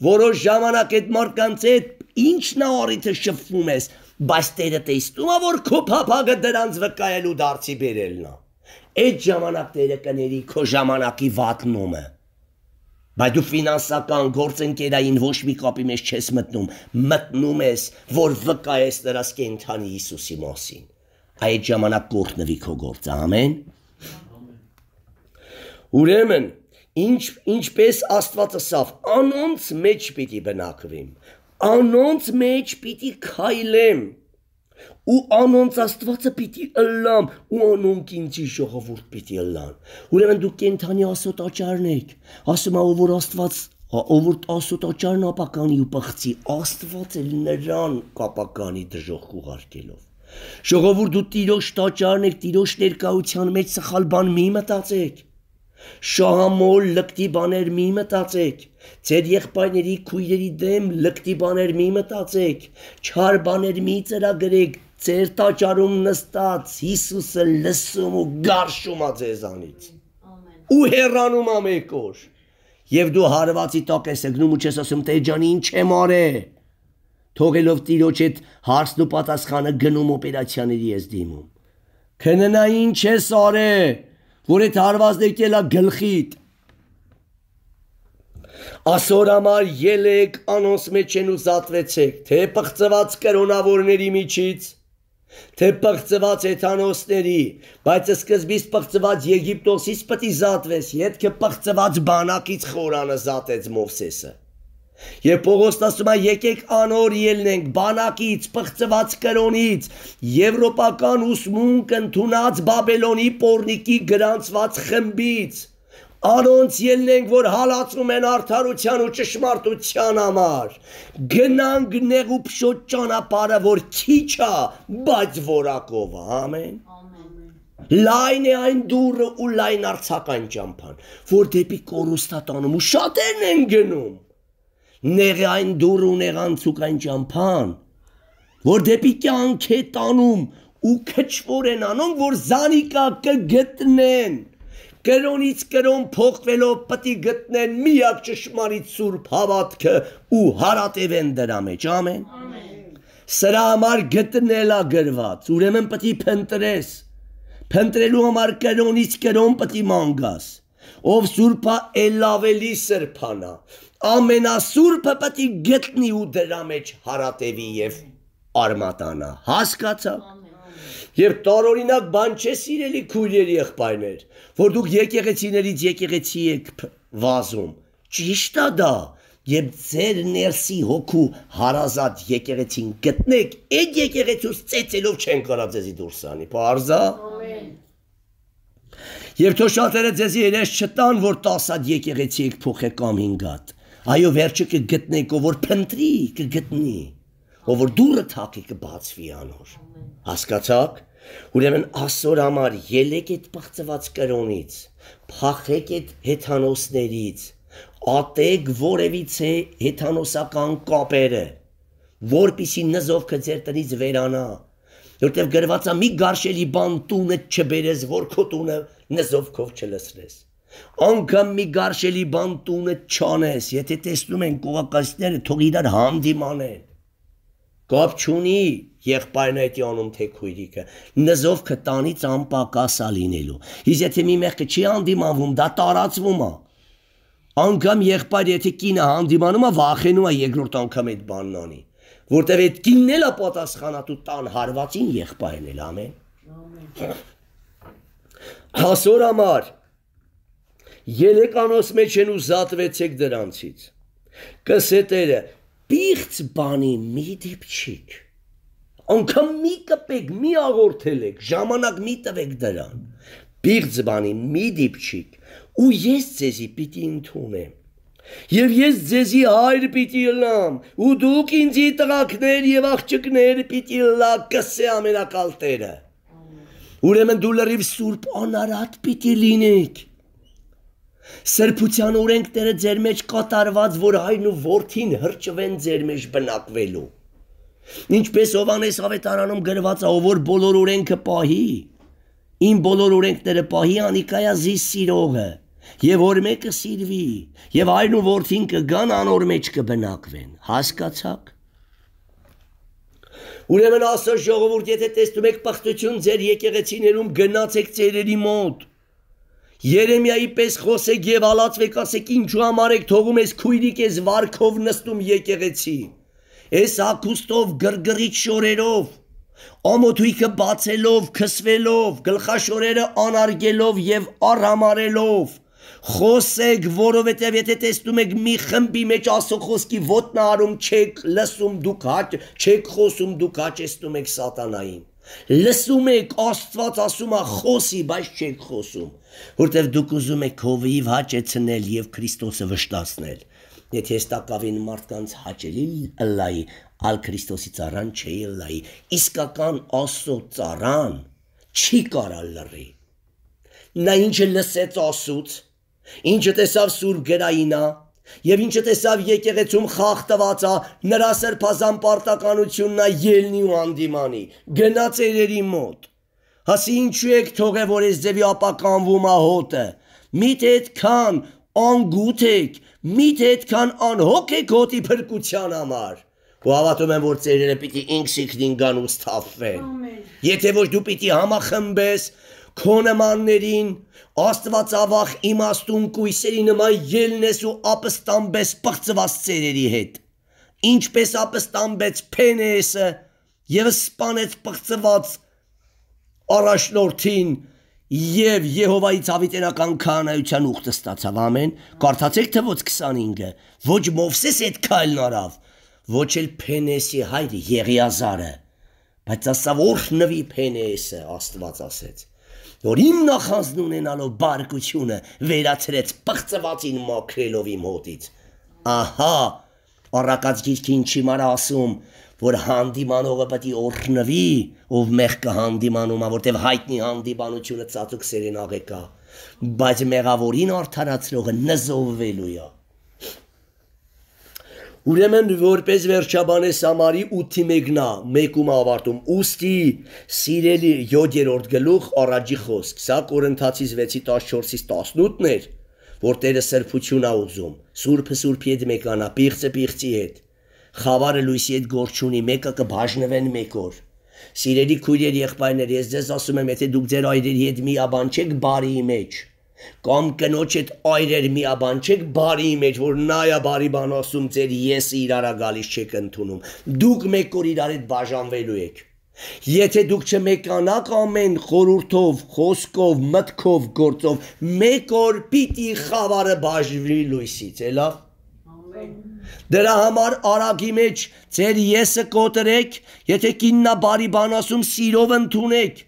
որով ժամանակ այդ մարդկանց հետ ինչն է օրիթը շփվում ես, բայց Տերը տեսնում է, որ քո փափագը դրանց վկայելու դարձի բերելն է։ Այդ ժամանակ Տերը կների քո ժամանակի վատնումը։ Բայց դու ֆինանսական գործընկերային ոչ մի կապի մեջ չես մտնում, մտնում ես, որ վկայես նրանց կենթանի Հիսուսի մասին։ Այդ ժամանակ կորտնվի քո գործը, ամեն։ Ուրեմն, ինչ ինչպես Աստվածը ասավ, անոնց մեջ պիտի բնակվեմ, անոնց մեջ պիտի քայլեմ, ու անոնց աստվածը պիտի ըլլամ ու անոնք ինչի ժողովուրդ պիտի ըլլան ուրեմն դուք կենթանի ասոտ աճարն եք ասում ա ով որ աստված ով որ ասոտ աճարն ապականի ու բղծի աստված էլ նրան կապականի դժոխ ուղարկելով ժողովուրդ դու տիրոջ տաճարն եք տիրոջ ներկայության մեջ սխալ բան մի մտածեք Շահամոլ լկտի բաներ մի մտածեք, ձեր եղբայրների քույրերի դեմ լկտի բաներ մի մտածեք, չար բաներ մի ծրագրեք, ձեր տաճարում նստած Հիսուսը լսում ու գարշում է ձեզանից։ Ու հեռանում է մեկ օր։ Եվ դու հարվածի տակ ես գնում ու չես ասում թե ջանի ինչ եմ արել։ Թողելով տիրոջ այդ հարցն ու պատասխանը գնում օպերացիաների ես դիմում։ Քննա ինչ ես արել որ այդ հարվածն եկել է գլխիդ Ասոր համար ելեք անոնց մեջ են ու զատվեցեք, թե պղծված կրոնավորների միջից, թե պղծված էթանոսների, բայց սկզբից պղծված Եգիպտոսից պտի զատվես, ետքը պղծված բանակից խորանը զատեց Մովսեսը։ Եվ Պողոսն ասում է եկեք անոր ելնենք բանակից, պղծված կրոնից, եվրոպական ուսմունք ընդունած Բաբելոնի Պորնիկի գրանցված խմբից։ Անոնց ելնենք, որ հալածում են արդարության ու ճշմարտության համար։ Գնանք նեղ ու փշոտ ճանապարհը, որ քիչ է, բայց որակով, ամեն։ Լայն է այն դուրը ու լայն արցական ճամփան, որ դեպի կորուստատանում ու շատերն են գնում նեղայն դուր ու նեղան ցուկային ճամփան, որ դեպի կյանք է տանում ու քչվոր են անում, որ զանիկա կգտնեն։ Կրոնից կրոն փոխվելով պտի գտնեն միակ ճշմարիտ սուրբ հավատքը ու հարատևեն դրա մեջ, ամեն։ Սրա համար գտնելա գրված, ուրեմն պտի փնտրես։ Փնտրելու համար կրոնից կրոն պտի մանգաս։ Ով սուրբա, ել ավելի սրբանա ամենասուրբը պետք է գետնի ու դրա մեջ հարատևի եւ արմատանա հասկացա՞ք Եվ տարօրինակ բան չէ սիրելի քույրեր եղբայրներ, որ դուք եկեղեցիներից եկեղեցի եք վազում։ Ճիշտ է դա։ Եվ ձեր ներսի հոգու հարազատ եկեղեցին գտնեք, այդ եկեղեցուց ծեծելով չեն կարա ձեզի դուրս անի։ Պարզա։ Ամեն։ Եվ թող շատերը ձեզի երես չտան, որ 10 հատ եկեղեցի եք փոխեք կամ 5 հատ։ Այո, վերջը կգտնեի քո որ փնտրի, կգտնի, ով որ դուրը թակի կբացվի անոր։ Հասկացաք։ Ուրեմն ասոր համար ելեք այդ բացված կրոնից, փախեք այդ հեթանոսներից, ատեք որևիցե հեթանոսական կապերը, որpիսի նզովքը ձեր տնից վերանա, որտեղ գրվածա մի գարշելի բան տունը չբերես, որ քո տունը նզովքով չլսրես։ Անկամ մի գարշելի բան տունը չանես, եթե տեսնում են կողակասները, թող իրար հանդիմանեն։ Կապ չունի եղբայրն այդ անում թե քույրիկը, նզովքը տանից անպակասա լինելու։ Իսկ եթե մի մեղքը չի հանդիմանվում, դա տարածվում է։ Անկամ եղբայր եթե կինը հանդիմանում է, վախենում է երկրորդ անգամ այդ բանն անի, որտեղ այդ կինն էլ է պատասխանատու տան հարվածին եղբայրն էլ ամեն։ Ամեն։ Հասոր համար Ելեկանոց մեջ են ու զատվեցեք դրանցից։ Կսետերը պիղծ բանի մի դիպչիկ։ Անկամ մի կպեք, մի աղորթել եք, ժամանակ մի տվեք դրան։ Պիղծ բանի մի դիպչիկ ու ես ձեզի պիտի ընդունեմ։ Եվ ես ձեզի հայր պիտի լամ, ու դուք ինձի տղակներ եւ աղջիկներ պիտի լա կսե ամենակալ Տերը։ Ուրեմն դու լրիվ սուրբ անարատ պիտի լինեք։ Սրբության օրենքները ձեր մեջ կատարված, որ այն ու որդին հրճվեն ձեր մեջ բնակվելու։ Ինչպես Հովանես ավետարանում գրված է, որ բոլոր օրենքը պահի, իմ բոլոր օրենքները պահի անիկայազի սիրողը, եւ որ մեկը սիրվի, եւ այն ու որդին կգան անոր մեջ կբնակվեն։ Հասկացաք։ Ուրեմն ասա ժողովուրդ, եթե տեսնում եք բախտություն ձեր եկեղեցիներում, գնացեք ծերերի մոտ Երեմիայի պես խոսեք եւ ալացվեք, ասեք ինչու համար եք թողում ես քույրիկ ես վարկով նստում եկեղեցի։ Էս ակուստով գրգռիչ շորերով Ամոթույքը բացելով, քսվելով, գլխաշորերը անարգելով եւ առհամարելով խոսեք, որովհետև եթե տեսնում եք մի խմբի մեջ ասոխոսքի ոտնարում չեք լսում, դուք հաճ, չեք խոսում, դուք հաճեստում եք սատանային։ Լսում եք Աստված ասում է խոսի, բայց չեք խոսում, որտեղ դուք ուզում եք հովիվ հաճեցնել եւ Քրիստոսը վշտացնել։ Եթե ստակավին մարդկանց հաճելի լայի, ալ Քրիստոսի ծառան չի լայի։ Իսկական Աստծո ծառան չի կարա լռի։ Նա ինչը լսեց Աստծուց, ինչը տեսավ Սուրբ Գերայինա, Եվ ինչը տեսավ եկեղեցում խաղ տվածա, նրա սրբազան պարտականություննա ելնի ու անդիմանի, գնա ծերերի մոտ։ Հասի ինչու եք թողե, որ ես ձևի ապականվում ահոտը։ Միտ այդքան անգութ եք, միտ այդքան անհոգ եք հոտի փրկության համար։ Ու հավատում եմ, որ ծերերը պիտի ինքս ինքնին գան ու ստափվեն։ Եթե ոչ դու պիտի համախմբես, քո նմաններին աստվածավախ իմաստուն կույսերի նման ելնես ու ապստամբես պղծված ծերերի հետ ինչպես ապստամբեց Փենեսը եւ սպանեց պղծված առաջնորդին եւ Եհովայից ավիտենական քահանայության ուխտը ստացավ ամեն կարդացեք թվոց 25-ը ոչ Մովսես այդ քայլն արավ ոչ էլ Փենեսի հայրը Եղիազարը բայց ասավ օրհնվի Փենեսը Աստված ասեց որ իմ նախանձն ունենալով բարկությունը վերացրեց պղծվածին մաքրելով իմ հոտից։ Ահա, առակած գիրքի ինչի մարա ասում, որ հանդիմանողը պետք է օրհնվի, ով մեղ կհանդիմանումա, որտև հայտնի հանդիմանությունը ծածուկ սերենաղ է կա, բայց մեղավորին արդարացրողը նզովվելու է։ Ուրեմն որպես վերջաբան է Սամարի 8-ի մեկնա, մեկում ավարտում։ Ոստի սիրելի 7-րդ գլուխ առաջի խոսք։ Սա Կորինթացի 6-ի 14-ից 18-ն էր, որ Տերը սրբություն ա ուզում։ Սուրբը սուրբի հետ մեկանա, պիղծը պիղծի հետ։ Խավարը լույսի հետ գործունի, մեկը կբաժնվեն մեկ օր։ Սիրելի քույրեր, եղբայրներ, ես ձեզ ասում եմ, եթե դուք ձեր այրերի հետ մի աբան չեք բարիի մեջ, Կամ կնոջ այդ այրեր միաբանչեք բարի մեջ, որ նայա բարի բան ասում ձեր ես իրարա գալիս չեք ընդունում։ Դուք մեկ օր իրար հետ բաժանվելու եք։ Եթե դուք չմեկանաք ամեն խորուրթով, խոսքով, մտքով, գործով, մեկ օր պիտի խավարը բաժվի լույսից, էլա։ Ամեն։ Դրա համար արագի մեջ ձեր եսը կոտրեք, եթե կիննա բարի բան ասում, սիրով ընդունեք։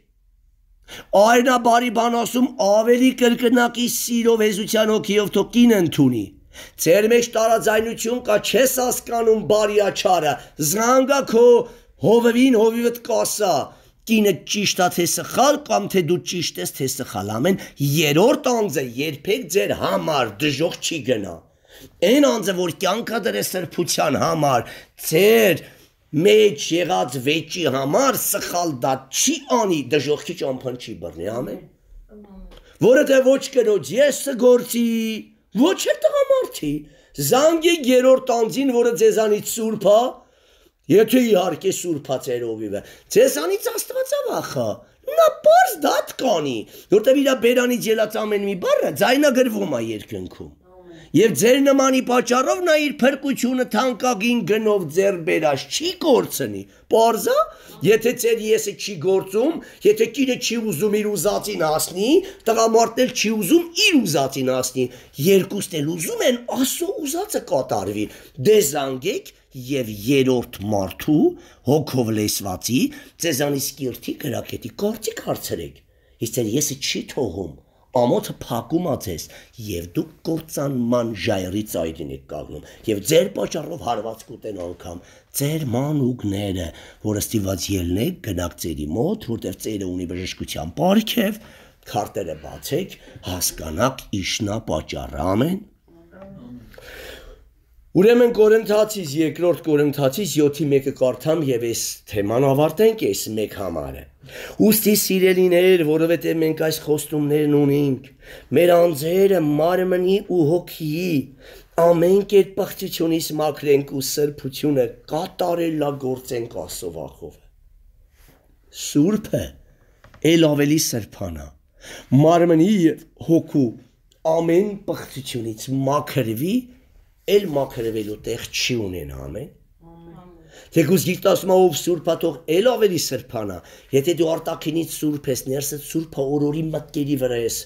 Այն բարի բան ասում ավելի կրկնակի սիրով հեզության հոգիով թո կին ընդունի։ Ձեր մեջ տարաձայնություն կա, չես հասկանում բարի աչարը, զանգա քո հովվին հովիվդ կասա, կինը ճիշտ է թե սխալ կամ թե դու ճիշտ ես թե սխալ ամեն երրորդ անձը երբեք ձեր համար դժող չի գնա այն անձը որ կյանքը դրե սրբության համար ձեր մեջ եղած վեճի համար սխալ դա չի անի, դժողքի ճամփան չի բռնի, ամեն։ Որովհետև ոչ կնոջ ես գործի, ոչ էլ տղամարդի։ Զանգի երրորդ անձին, որը ձեզանից սուրբ է, եթե իհարկե սուրբա ծերովիվ է, ձեզանից Աստվածա վախը, նա պարզ դատ կանի, որտեվ իր բերանից ելած ամեն մի բառը ձայնագրվում է երկնքում։ Եվ ձեր նմանի պատճառով նա իր փրկությունը թանկագին գնով ձերբերած չի կորցնի։ Պարզա, եթե ծեր եսը չի գործում, եթե կինը չի ուզում իր ուզածին ասնի, տղամարդն էլ չի ուզում իր ուզածին ասնի, երկուսն էլ ուզում են ասո ուզածը կատարվի։ Դե զանգեք եւ երրորդ մարդու հոգով լեսվածի, ցեզանի սկիրթի գրակետի կարծիք հարցրեք։ Իսկ ծեր եսը չի թողում ամոթը փակում ա ձեզ եւ դուք կործանման ժայռի ծայրին եք կանգնում եւ ձեր պատճառով հարված կուտեն անգամ ձեր մանուկները որը ստիված ելնեք գնաք ծերի մոտ որտեղ ծերը ունի բժշկության պարգև քարտերը բացեք հասկանաք իշնա պատճառը ամեն Ուրեմն Կորինթացից երկրորդ Կորինթացից 7-ի 1-ը կարդամ եւ այս թեման ավարտենք այս մեկ համարը Ոստի սիրելիներ, որովհետև մենք այս խոստումներն ունենք, մեր անձերը մարմնի ու հոգի ամեն կերպ բացությունից մաքրենք ու սրբությունը կատարելա գործենք Աստծո ախով։ Սուրբը ել ավելի սրբանա։ Մարմնի եւ հոգու ամեն բացությունից մաքրվի, ել մաքրվելու տեղ չի ունենա, ամեն։ Թե գուզ գիտասմաով սուրբաթող ել ավելի սրբանա, եթե դու արտաքինից սուրբ ես, ներսից սուրբ օրորի մտքերի վրա ես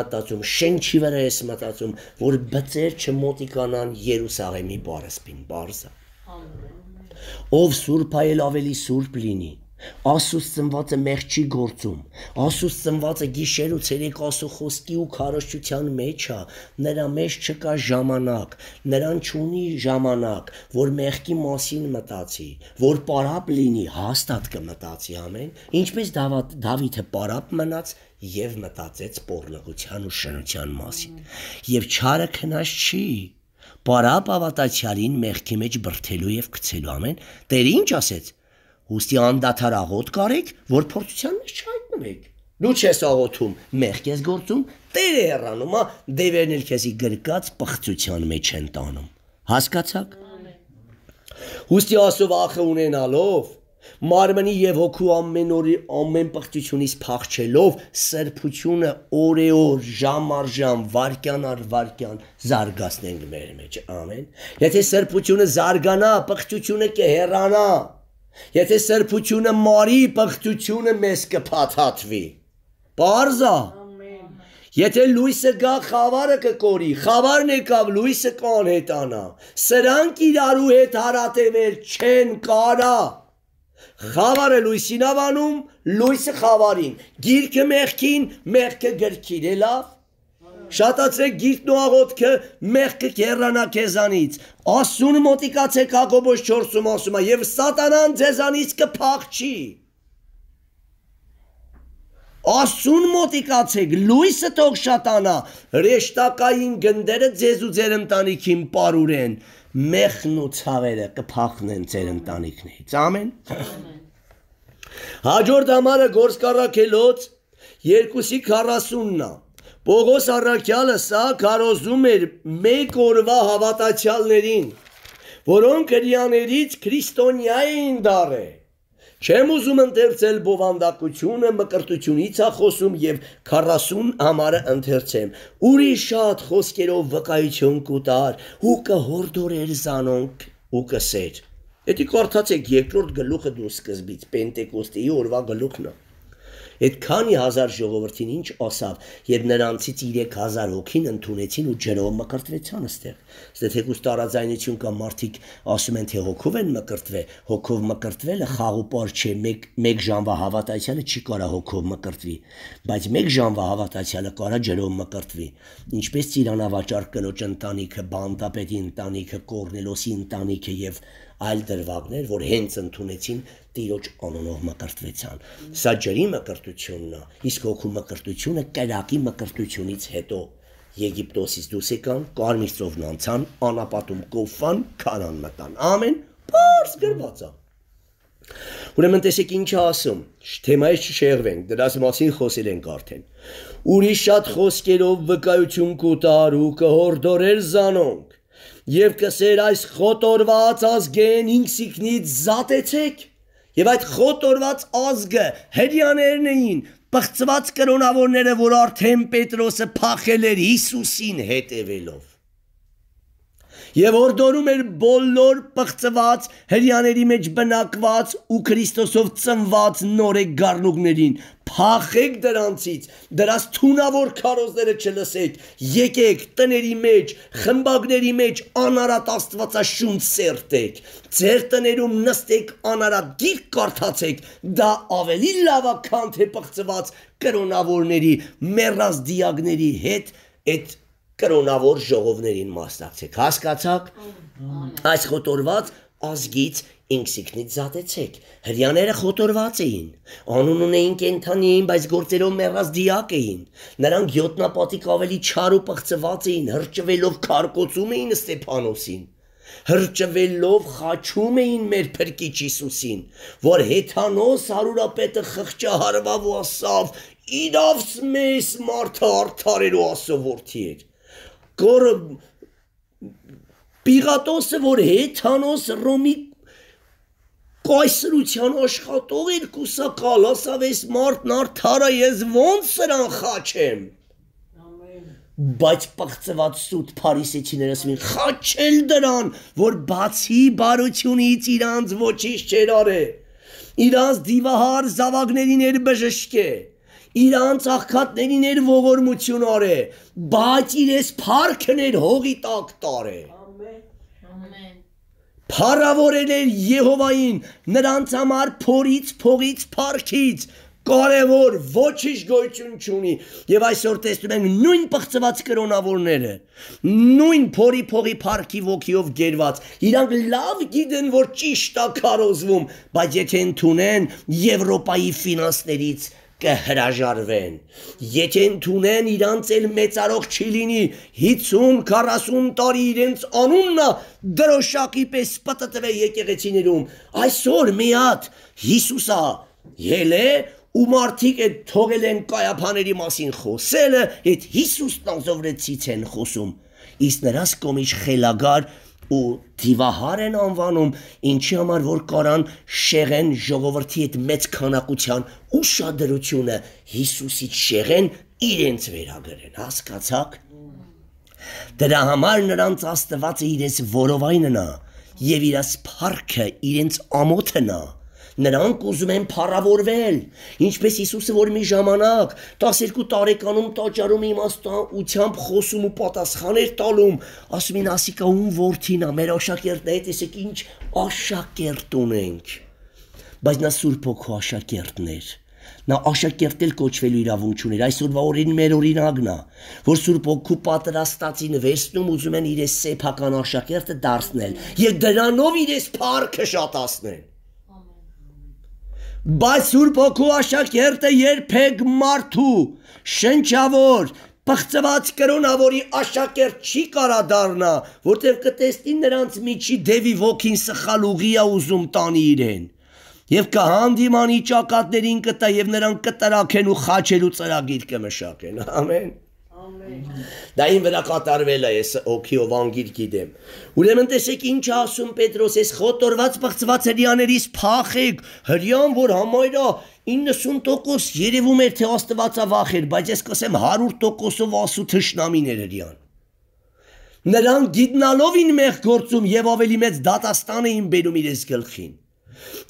մտածում, շենչի վրա ես մտածում, որ բծեր չմոտիկանան Երուսաղեմի բարձին, բարձը։ Ով սուրբ այլ ավելի սուրբ լինի, Աստուծո ծնվածը մեղ չի գործում։ Աստուծո ծնվածը գիշեր ու ցերեկ ասու խոսքի ու քարոշչության մեջ է, հա, նրա մեջ չկա ժամանակ, նրան չունի ժամանակ, որ մեղքի մասին մտածի, որ պարապ լինի, հաստատ կմտածի ամեն, ինչպես Դավիթ Դավիթը պարապ մնաց եւ մտածեց pornografության ու շնության մասին։ Եվ չարը քնած չի, պարապ ավատաչարին մեղքի մեջ բրթելու եւ գցելու ամեն։ Տեր ինչ ասեց Ոստի անդադար աղոտ կարեք, որ փորձության մեջ չհայտնվեք։ Դու չես աղոթում, մեղք ես գործում, տեր է հեռանում, հա, դևերն էլ քեզի գրկած պղծության մեջ են տանում։ Հասկացաք։ հա։ Ոստի ասով ախը ունենալով, մարմնի եւ հոգու ամեն օրի ամեն պղծությունից փախչելով սրբությունը օրեօր ժամ առ ժամ վարքյան առ վարքյան զարգացնենք մեր մեջ ամեն եթե սրբությունը զարգանա պղծությունը կհեռանա կե Եթե սրբությունը մարի պղծությունը մեզ կփաթաթվի։ Պարզա։ Եթե լույսը գա խավարը կկորի, խավարն եկավ լույսը կանհետանա։ Սրանք իրարու հետ հարատևել չեն կարա։ Խավարը լույսին ավանում, լույսը խավարին։ Գիրքը մեղքին, մեղքը գրքին, է լավ։ Շատացեք գիրկն ու աղոթքը, մեղքը կեռանա քեզանից։ Աստուն մոտիկացեք Հակոբոս 4-ում ասում է, եւ սատանան ձեզանից կփախչի։ Աստուն մոտիկացեք, լույսը թող շատանա, հրեշտակային գնդերը ձեզ ու ձեր ընտանիքին պարուրեն, մեղքն ու ցավերը կփախնեն ձեր ընտանիքներից։ Ամեն։ Հաջորդ համարը գործ կարակելոց 2:40-ն է։ Պողոս առաքյալը սա կարոզում էր մեկ օրվա հավատացյալներին, որոնք հрьяներից քրիստոնյա էին դարը։ Չեմ ուզում ընթերցել բովանդակությունը, մկրտությունից է խոսում եւ 40 համարը ընթերցեմ։ Ուրիշ շատ խոսքերով վկայություն կուտար, ու կհորդորեր զանոնք ու կսեր։ Եթե կարդացեք երկրորդ գլուխը դու սկզբից, Պենտեկոստեի օրվա գլուխն է։ Այդ քանի հազար ժողովրդին ինչ ասավ, երբ նրանցից 3000 հոգին ընդունեցին ու ջրով մկրտվեցան այստեղ։ Ստե թեկուս տարաձայնություն կամ մարդիկ ասում են թե հոգով են մկրտվել, հոգով մկրտվելը խաղուպար չէ, մեկ մեկ ժամվա հավատացյալը չի կարա հոգով մկրտվի, բայց մեկ ժամվա հավատացյալը կարա ջրով մկրտվի։ Ինչպես Ծիրանավաճառ կնոջ ընտանիքը, բանտապետի ընտանիքը, Կորնելոսի ընտանիքը եւ այլ դրվագներ, որ հենց ընդունեցին տիրոջ անունով մկրտվեցան։ Սա ջրի մկրտությունն է, իսկ հոգու մկրտությունը կերակի մկրտությունից հետո Եգիպտոսից դուրս եկան, Կարմիրցովն անցան, անապատում Կոֆան, Քարան մտան։ Ամեն բարձ գրված է։ Ուրեմն տեսեք ինչ է ասում։ Թեմայից չշեղվենք, դրանց մասին խոսել ենք արդեն։ Ուրիշ շատ խոսքերով վկայություն կուտարու կհորդորեր զանոնք եւ կսեր այս խոտորված ազգեն ինքսիկնից զատեցեք Եվ այդ խոտորված ազգը հрьяներն էին, բղծված կրոնավորները, որ արդեն Պետրոսը փախել էր Հիսուսին հետևելով եւ օրդորում էր բոլոր պղծված հрьяների մեջ բնակված ու Քրիստոսով ծնված նորեկ գառնուկներին փախեք դրանցից դրաս թունավոր քարոզները չլսեք եկեք տների մեջ խմբակների մեջ անարատ աստվածաշուն սերտեք ձեր տներում նստեք անարատ գիրք կարդացեք դա ավելի լավ է քան թե պղծված կրոնավորների մեռած դիագների հետ այդ կրոնավոր ժողովներին մասնակցեք։ Հասկացաք։ Այս խոտորված ազգից ինքսիկնից զատեցեք։ Հрьяները խոտորված էին։ Անուն ունեին կենթանի էին, բայց գործերով մեռած դիակ էին։ Նրանք յոտնապատիկ ավելի չար ու պղծված էին, հրճվելով քարկոցում էին Ստեփանոսին։ Հրճվելով խաչում էին մեր Փրկիչ Հիսուսին, որ հեթանոս հարուրապետը խղճահարվավ ու ասավ. «Իդավս մեզ մարդը արդարեր ու ասովորթի էր» կորը Պիղատոսը որ հեթանոս Ռոմի կայսրության աշխատող էր կուսակալ, ասավ այս մարդն արդարա ես ոնց սրան խաչեմ։ Բայց պղծված սուտ Փարիսեցիները ասին խաչել դրան, որ բացի բարությունից իրանց ոչինչ չեր արել։ Իրանց դիվահար զավակներին էր բժշկել իր անցախքատներին էր ողորմություն արե, բայց իրես փառքն էր հողի տակ տարե։ Փառավորել էր Եհովային նրանց համար փորից, փողից, փառքից, կարևոր ոչինչ գոյություն չունի եւ այսօր տեսնում ենք նույն պղծված կրոնավորները նույն փորի փողի парքի ոգիով ģերված իրանք լավ գիտեն որ ճիշտ է կարոզվում բայց եթե ընդունեն եվրոպայի ֆինանսներից կհրաժարվեն։ Եթե ընդունեն իրանց էլ մեծարող չի լինի 50-40 տարի իրենց անուննա դրոշակի պես պատտվե եկեղեցիներում։ Այսօր մի հատ Հիսուսա ելե ու մարդիկ այդ թողել են կայափաների մասին խոսելը, այդ Հիսուսն անձովրեցից են խոսում։ Իսկ նրանց կոմիջ խելագար ու դիվահար են անվանում, ինչի համար որ կարան շեղեն ժողովրդի այդ մեծ քանակության ուշադրությունը Հիսուսից շեղեն իրենց վերագրեն, հասկացաք։ Դրա համար նրանց Աստված իրենց որովայնն է եւ իրաց փառքը իրենց ամոթն է։ Նրանք ուզում են փառավորվել, ինչպես Հիսուսը, որ մի ժամանակ 12 տարեկանում տաճարում իմաստությամբ խոսում ու պատասխաներ տալում, ասում են ասիկա ում worth-ինա, մեր աշակերտն է, տեսեք ինչ աշակերտ ունենք։ Բայց նա Սուրբ Հոգու աշակերտն էր նա աշակերտել կոչվելու իրավունք ուներ այսօրվա օրին մեր օրինակն է որ Սուրբ Օգու պատրաստածին վերցնում ուզում են իր սեփական աշակերտը դարձնել եւ դրանով իր փառքը շատացնել Բայց Սուրբ Օքու աշակերտը երբեք մարդու շնչավոր բղծված կրոնավորի աշակերտ չի կարա դառնա, որտեղ կտեսնի նրանց միջի դևի ոգին սխալ ուղի է ուզում տանի իրեն։ Եվ կհանդիմանի ճակատներին կտա եւ նրանք կտրակեն ու խաչելու ծրագիր կմշակեն։ Ամեն։ Դա ին վրա կատարվել է ես օքիով անգիր գիտեմ։ Ուրեմն տեսեք ինչ ասում Պետրոս, ես խոտորված բղծված հрьяաներից փախեք, հрьяան որ համայրա 90% երևում էր թե Աստվածա վախ էր, բայց ես կասեմ 100%-ով ասու թշնամին էր հрьяան։ Նրան գիտնալով ին մեղ գործում եւ ավելի մեծ դատաստան էին բերում իրենց գլխին։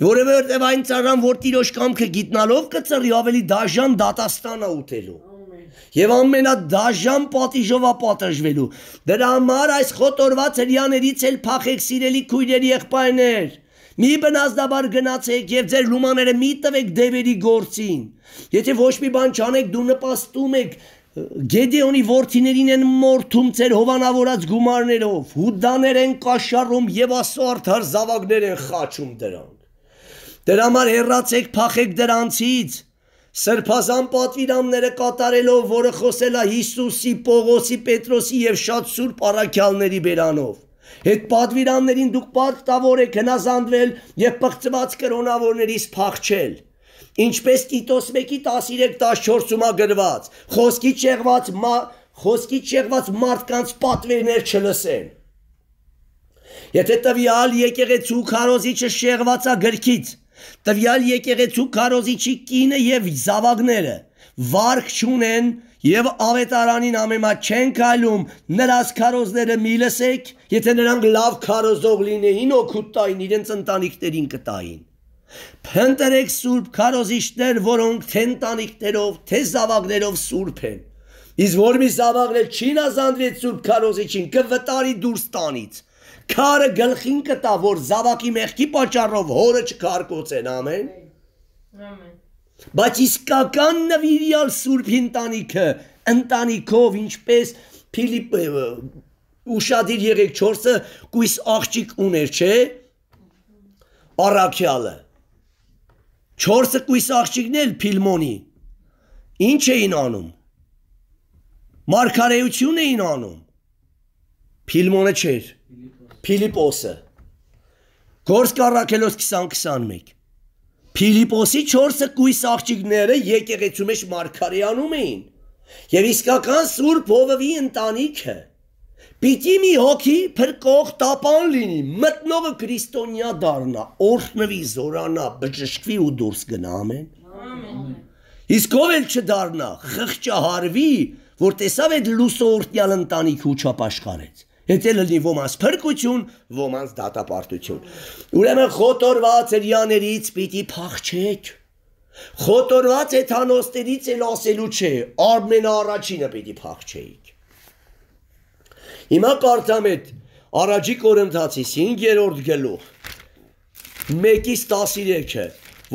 Որևէ որտեւ այն ցարան որ տիրոջ կամքը գիտնալով կծռի ավելի դաժան դատաստանա ուտելու եւ ամենադաժան պատիժով է պատժվելու։ Դրա համար այս խոտորված հрьяներից էլ փախեք սիրելի քույրերի եղբայրներ։ Մի բնազդաբար գնացեք եւ ձեր լումաները մի տվեք դևերի գործին։ Եթե ոչ մի բան չանեք, դու նպաստում եք Գեդեոնի ворթիներին են մորթում ծեր հովանավորած գումարներով, հուդաներ են կաշառում եւ ասո արդար զավակներ են խաչում դրանք։ Դրա համար հեռացեք, փախեք դրանցից, Սրբազան պատվիրանները կատարելով, որը խոսելա Հիսուսի, Պողոսի, Պետրոսի եւ շատ սուրբ առաքյալների բերանով։ Այդ պատվիրաններին դուք պատտավոր եք հնազանդվել եւ պղծված կրոնավորներից փախչել։ Ինչպես Տիտոս 1-ի 13-14-ում է գրված. խոսքի չեղված խոսքի չեղված մարդկանց պատվերներ չլսեն։ Եթե տվյալ եկեղեցու քարոզիչը շեղվածա գրքից, տվյալ եկեղեցու քարոզիչի կինը եւ զավակները վարք չունեն եւ ավետարանին ամեմատ չեն քայլում նրանց քարոզները մի լսեք եթե նրանք լավ քարոզող լինեին օգուտ տային իրենց ընտանիքներին կտային փնտրեք սուրբ քարոզիչներ որոնք թե ընտանիքներով թե զավակներով սուրբ են իսկ որ մի զավակն չի նազանդրի սուրբ քարոզիչին կվտարի դուրս տանից քարը գլխին կտա, որ զավակի մեղքի պատճառով հորը չկարկոցեն, ամեն։ Ամեն։ Բայց իսկական նվիրյալ Սուրբ ընտանիքը, ընտանիքով ինչպես Ֆիլիպ ուշադիր եղեք 4-ը կույս աղջիկ ուներ, չէ՞։ Արաքյալը։ 4-ը կույս աղջիկն էլ Ֆիլմոնի։ Ինչ էին անում։ Մարգարեություն էին անում։ Ֆիլմոնը չէր։ Ֆիլիպոսը։ Գործք առաքելոց 2021։ Ֆիլիպոսի 4-ը կույս աղջիկները եկեղեցու մեջ մարգարեանում էին։ Եվ իսկական Սուրբ Հովվի ընտանիքը պիտի մի հոգի փրկող տապան լինի, մտնողը քրիստոնյա դառնա, օրհնվի, զորանա, բժշկվի ու դուրս գնա, ամեն։ Ամեն։ Իսկ ով էլ չդառնա, խղճահարվի, որ տեսավ այդ լուսօրտյալ ընտանիք ու չապաշխարեց։ Եթե լինի ոմանց փրկություն, ոմանց դատապարտություն։ Ուրեմն խոտորված երյաներից պիտի փախչեք։ Խոտորված էթանոստերից էլ ասելու չէ, ամենաառաջինը պիտի փախչեիք։ Հիմա կարդամ այդ առաջի կորընթացի 5-րդ գլուխ 1-ից 13-ը,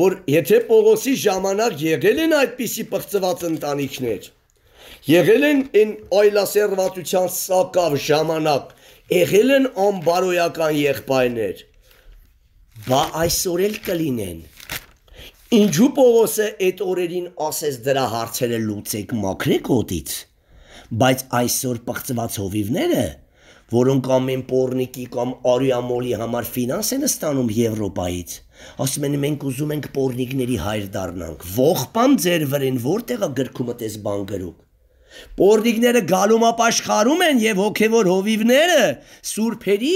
որ եթե Պողոսի ժամանակ եղել են այդպիսի բղծված ընտանիքներ, եղել են այն այլասերվացության սակավ ժամանակ, եղել են անբարոյական եղբայրներ, բա այսօր էլ կլինեն։ Ինչու Պողոսը այդ օրերին ասես դրա հարցերը լուծեք մաքրեք օդից, բայց այսօր պղծված հովիվները որոնք ամեն Պորնիկի կամ Արիամոլի համար ֆինանս են ստանում Եվրոպայից։ Ասում են մենք ուզում ենք Պորնիկների հայր դառնանք։ Ողբան ձեր վրեն որտեղա գրքումդ էս բան գրում։ Պորդիկները գալում ապաշխարում են եւ հոգեոր հովիվները սուրբերի,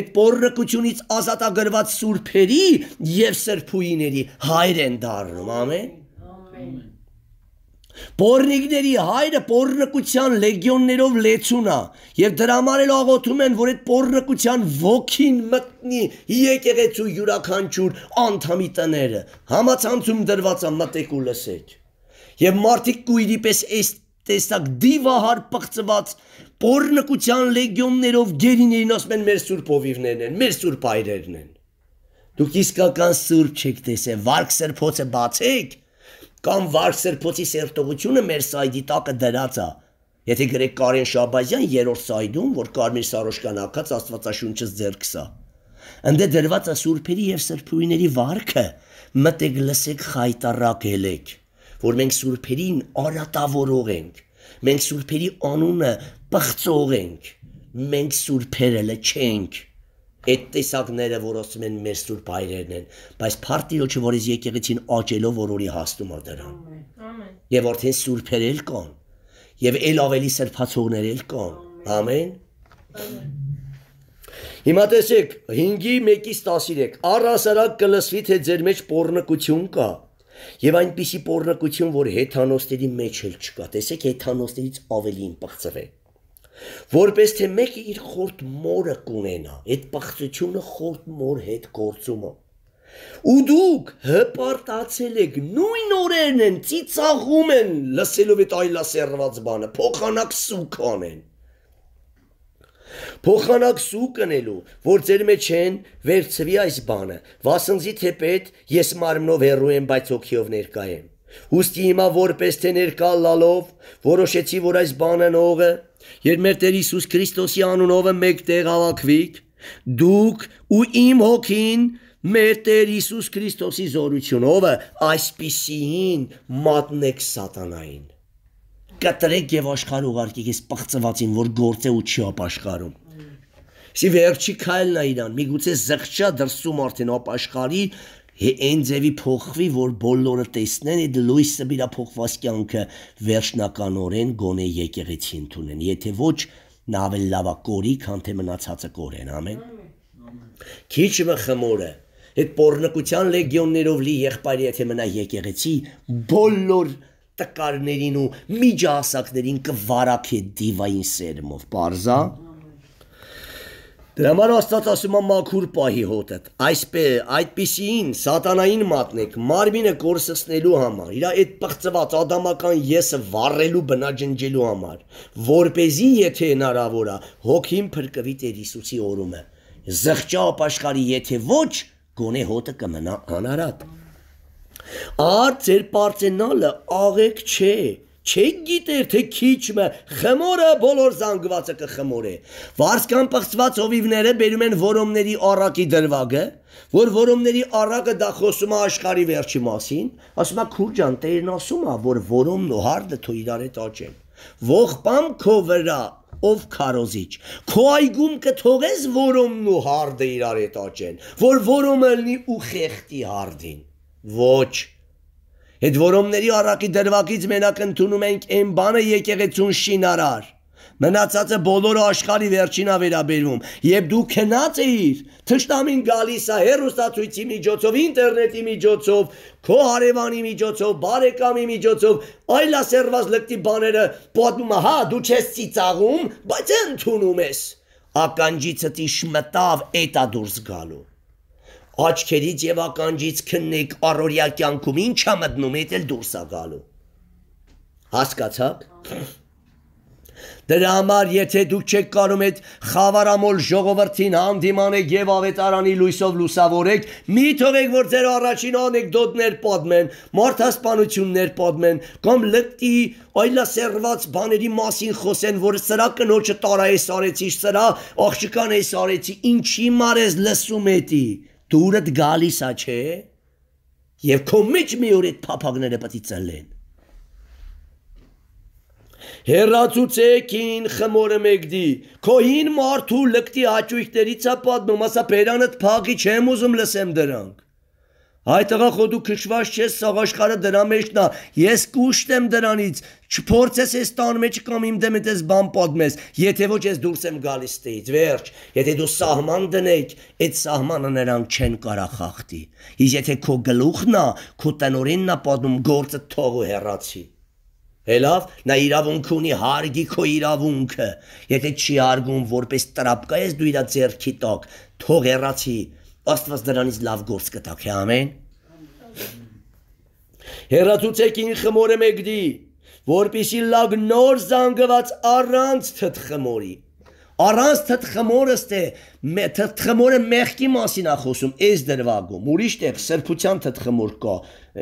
այդ պորրկությունից ազատագրված սուրբերի եւ սրբույիների հայր են դառնում, ամեն։ Ամեն։ Պորնիկների հայրը պորնկության լեգիոններով լեցուն է եւ դրա համար էլ աղոթում են որ այդ պորնկության ոգին մտնի եկեղեցու յուրաքանչյուր անդամի տները համացանցում դրված է մտեք ու լսեք եւ մարդիկ կույրի պես այս տեսակ դիվահար պղծված Պորնկության լեգիոններով գերիներին ասում են մեր սուրբ ովիվներն են, մեր սուրբ այրերն են։ Դուք իսկական սուրբ չեք տեսել, վարք սրբոցը բացեք, կամ վարք սրբոցի սերտողությունը մեր սայդի տակը դրած է։ Եթե գրեք Կարեն Շաբազյան երրորդ սայդում, որ Կարմիր Սարոշկան ակած Աստվածաշունչը ձերքս է։ Անդե դրված է սուրբերի եւ սրբույների վարքը, մտեք լսեք խայտարակ ելեք որ մենք սուրբերին արատավորող ենք, մենք սուրբերի անունը պղծող ենք, մենք սուրբերելը չենք։ Այդ տեսակները, որ ասում են մեր սուրբ հայրերն են, բայց Փարտիրոջը որից եկեղեցին աճելով օրորի հաստում է դրան։ Ամեն։ Եվ արդեն սուրբեր էլ կան, եւ ել ավելի սրբացողներ էլ կան։ Ամեն։ Հիմա տեսեք 5-ի 1-ից 13 առհասարակ կլսվի թե ձեր մեջ pornկություն կա Եվ այնպիսի pornokություն, որ հեթանոստերի մեջ էլ չկա։ Տեսեք, հեթանոստերից ավելին պղծվե։ Որպես թե մեկը իր խորտ մորը կունենա, այդ պղծությունը խորտ մոր հետ գործումը։ Ու դուք հպարտացել եք, նույն օրերն են ծիծաղում են, լսելով այդ այլասերված բանը, փոխանակ սուք անեն։ Փոխանակ սու կնելու, որ ձեր մեջ են վերցվի այս բանը։ Վասնզի թեպետ ես մարմնով հեռու եմ, բայց հոգիով ներկա եմ։ Ոստի հիմա որպես թե ներկա լալով որոշեցի, որ այս բանը նողը, երբ մեր Տեր Հիսուս Քրիստոսի անունովը մեկտեղ հավաքվիք, դուք ու իմ հոգին մեր Տեր Հիսուս Քրիստոսի զորությունովը այսպիսին մատնեք սատանային կտրեք եւ աշխարհ ուղարկեք այս պղծվածին, որ գործե ու չի ապաշխարում։ Սի վերջի քայլն է իրան, միգուցե զղջա դրսում արդեն ապաշխարի հենձևի փոխվի, որ բոլորը տեսնեն այդ լույսը իր փոխված կյանքը վերջնականորեն գոնե եկեղեցի ընդունեն։ Եթե ոչ, նա ավել լավա կորի, քան թե մնացածը կորեն, ամեն։ Քիչը խմորը այդ pornokutyan լեգիոններով լի եղբայրը եթե մնա եկեղեցի, բոլոր եղ տկարներին ու միջահասակներին կվարակե դիվային սերմով, parza։ Դրա համար Աստված ասում է մաքուր պահի հոտդ։ Այսպես այդպիսին սատանային մատնեք մարմինը կորսեցնելու համար, իր այդ պղծված ադամական եսը վառելու բնաջնջելու համար, որ เป զի եթե հնարավոր է հոգին փրկվի Տեր Հիսուսի օրումը։ Զղճա ապաշխարի եթե ոչ, գոնե հոտը կմնա անարատ։ Ա Ար ձեր պարծենալը աղեք չէ, չեք գիտեր, թե քիչմը, խմորը բոլոր զանգվածը կխմորե։ Վարսկան պղծված հովիվները բերում են որոմների առակի դրվագը, որ որոմների առակը դա խոսում է աշխարի վերջի մասին, ասում է քուրջան տերն ասում է, որ որոմն ու հարդը թո իրար հետ աճեն։ Ողբամ քո վրա, ով քարոզիչ, քո այգում կթողես որոմն ու հարդը իրար հետ աճեն, որ որոմը լինի ու խեղտի հարդին։ Ոչ։ Այդ որոմների առակի դրվագից մենակ ընդունում ենք այն բանը եկեղեցուն շինարար։ Մնացածը բոլորը աշխարի վերջին ավերաբերվում, եւ դու քնած էիր, թշնամին գալիս է հերոստացույցի միջոցով, ինտերնետի միջոցով, քո հարևանի միջոցով, բարեկամի միջոցով, այլասերված լկտի բաները պատմում է, հա, դու չես ծիծաղում, բայց ընդունում ես ականջիցդ իշմտավ էտա դուրս գալու աչքերից եւ ականջից քննեք առօրյա կյանքում ինչա մտնում էդ էլ դուրս է գալու հասկացա՞ք *clears throat* Դրա համար եթե դուք չեք կարող այդ խավարամոլ ժողովրդին հանդիմանեք եւ ավետարանի լույսով լուսավորեք, մի թողեք որ ձեր առաջին անեկդոտներ պատմեն, մարդասպանություններ պատմեն կամ լտի այլասերված բաների մասին խոսեն, որ սրա կնոջը տարա էս արեցի, սրա աղջկան էս արեցի, ինչի մարես լսում էտի դուրդ գալիս է, չէ։ Եվ քո մեջ մի օր այդ փափագները պետք է ծլեն։ Հերացուցեք ին խմորը մեկդի, քո հին մարդու լկտի աճույքներից է պատմում, ասա բերանդ փաղի չեմ ուզում լսեմ դրանք։ Այդ տղա խո դու քշված ես, սաղ աշխարհը դրա մեջն է։ Ես կուշտ եմ դրանից։ Չփորձես այս տան մեջ կամ իմ դեմ այդպես բան պատմես, եթե ոչ ես դուրս եմ գալիս տեից։ Վերջ, եթե դու սահման դնեք, այդ սահմանը նրանք չեն կարա խախտի։ Իսկ եթե քո գլուխն է, քո տնորինն է պատմում գործը թող ու հեռացի։ Հելավ, նա իրավունք ունի հարգի քո իրավունքը։ Եթե չի արգում որպես տրապկա ես դու իրա ձեռքի տակ, թող հեռացի Աստված նրանից լավ գործ կտա, թե ամեն։ Հերացուցեք ին խմորը մեկդի, որpիսի լագ նոր զանգված առանց թթ խմորի։ Առանց թթ խմորըստ է, թթ խմորը մեղքի մասին է խոսում, այս դրվագում։ Ուրիշ տեղ սրբության թթ խմոր կա,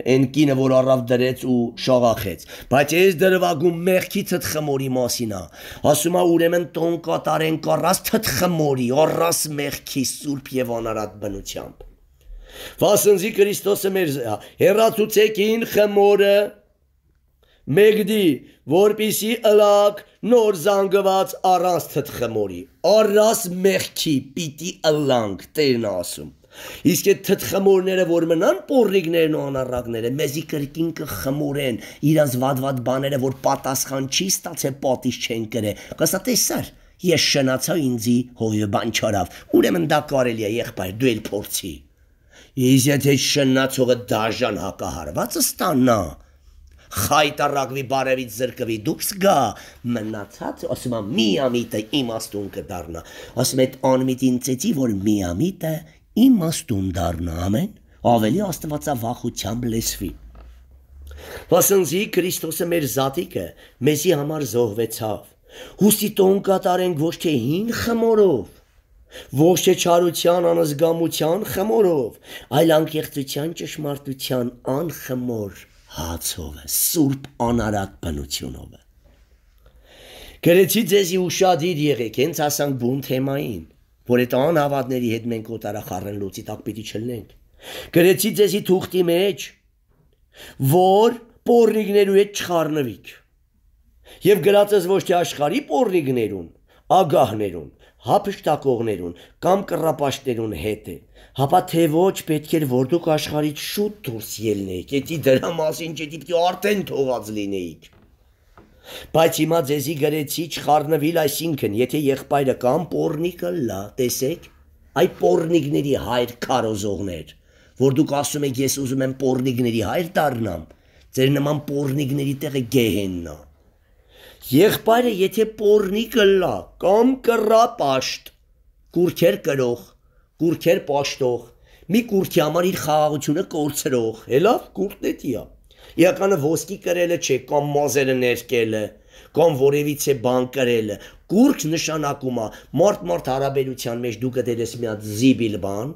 Էն կինը, որ առավ դրեց ու շողախեց։ Բայց ես դրվագում մեղքի թթխմորի մասին ա։ Ասում ա ուրեմն տոն կատարեն կառած թթխմորի, առած մեղքի սուրբ եւ անարատ բնությամբ։ Վասնզի Քրիստոսը մեր հերացուցեք ին խմորը Մեգդի, որբիսի ըլակ նոր զանգված առանց թթխմորի, առանց մեղքի պիտի ըլանք, Տերն ասում։ Իսկ այդ թթխմորները, որ մնան պորրիկներն ու անառակները, մեզի կրկին կխմորեն, իրանց վատ-վատ բաները, որ պատասխան չի ստացել, պատից չեն գրե։ Կասա տեսար, ես շնացա ինձի հոյը բան չարավ։ Ուրեմն դա կարելի է եղբայր, դու էլ փորձի։ Իսկ եթե շնացողը դաժան հակահարվածը ստանա, խայտարակվի բարևից զրկվի դուքս գա մնացած ասում եմ միամիտը իմ աստուն կդառնա ասում է այդ անմիտին ծեցի որ միամիտը մի իմաստուն դառնա ամեն ավելի աստվածավախությամբ լեսվի Վասնզի Քրիստոսը մեր զատիկը մեզի համար զոհվեցավ հուսիտոն կատարենք ոչ թե հին խմորով ոչ թե չարության անզգամության խմորով այլ անկեղծության ճշմարտության անխմոր հացով է սուրբ անարատ բնությունով է Գրեցի ձեզի ուրشادիր եղեք, հենց ասանք բուն թեմային որ այդ անհավատների հետ մենք օտարախառն լույսի տակ պիտի չլնենք։ Գրեցի ձեզի թուղթի մեջ, որ պորնիգներու հետ չխառնվիք։ Եվ գրած ես ոչ թե աշխարի պորնիգներուն, ագահներուն, հապշտակողներուն կամ կռապաշտերուն հետ է։ Հապա թե ոչ պետք էր որ դուք աշխարից շուտ դուրս ելնեիք, եթե դրա մասին չդիտի արդեն թողած լինեիք։ Բայց հիմա ձեզի գրեցի չխառնվիլ, այսինքն, եթե եղբայրը կամ պորնիկը լա, տեսեք, այ պորնիկների հայր քարոզողներ, որ դուք ասում եք ես ուզում եմ պորնիկների հայր դառնամ, ձեր նման պորնիկների տեղը գեհենն է։ Եղբայրը եթե պորնիկը լա կամ կռապաշտ, կուրքեր կրող, կուրքեր պաշտող, մի կուրքի համար իր խաղաղությունը կորցրող, հելա, կուրտնետիա։ Իականը ոսկի կրելը չէ, կամ մազերը ներկելը, կամ որևիցե բան կրելը։ Կուրք նշանակում է մարդ-մարդ հարաբերության մեջ դու գտել ես մի հատ զիբիլ բան,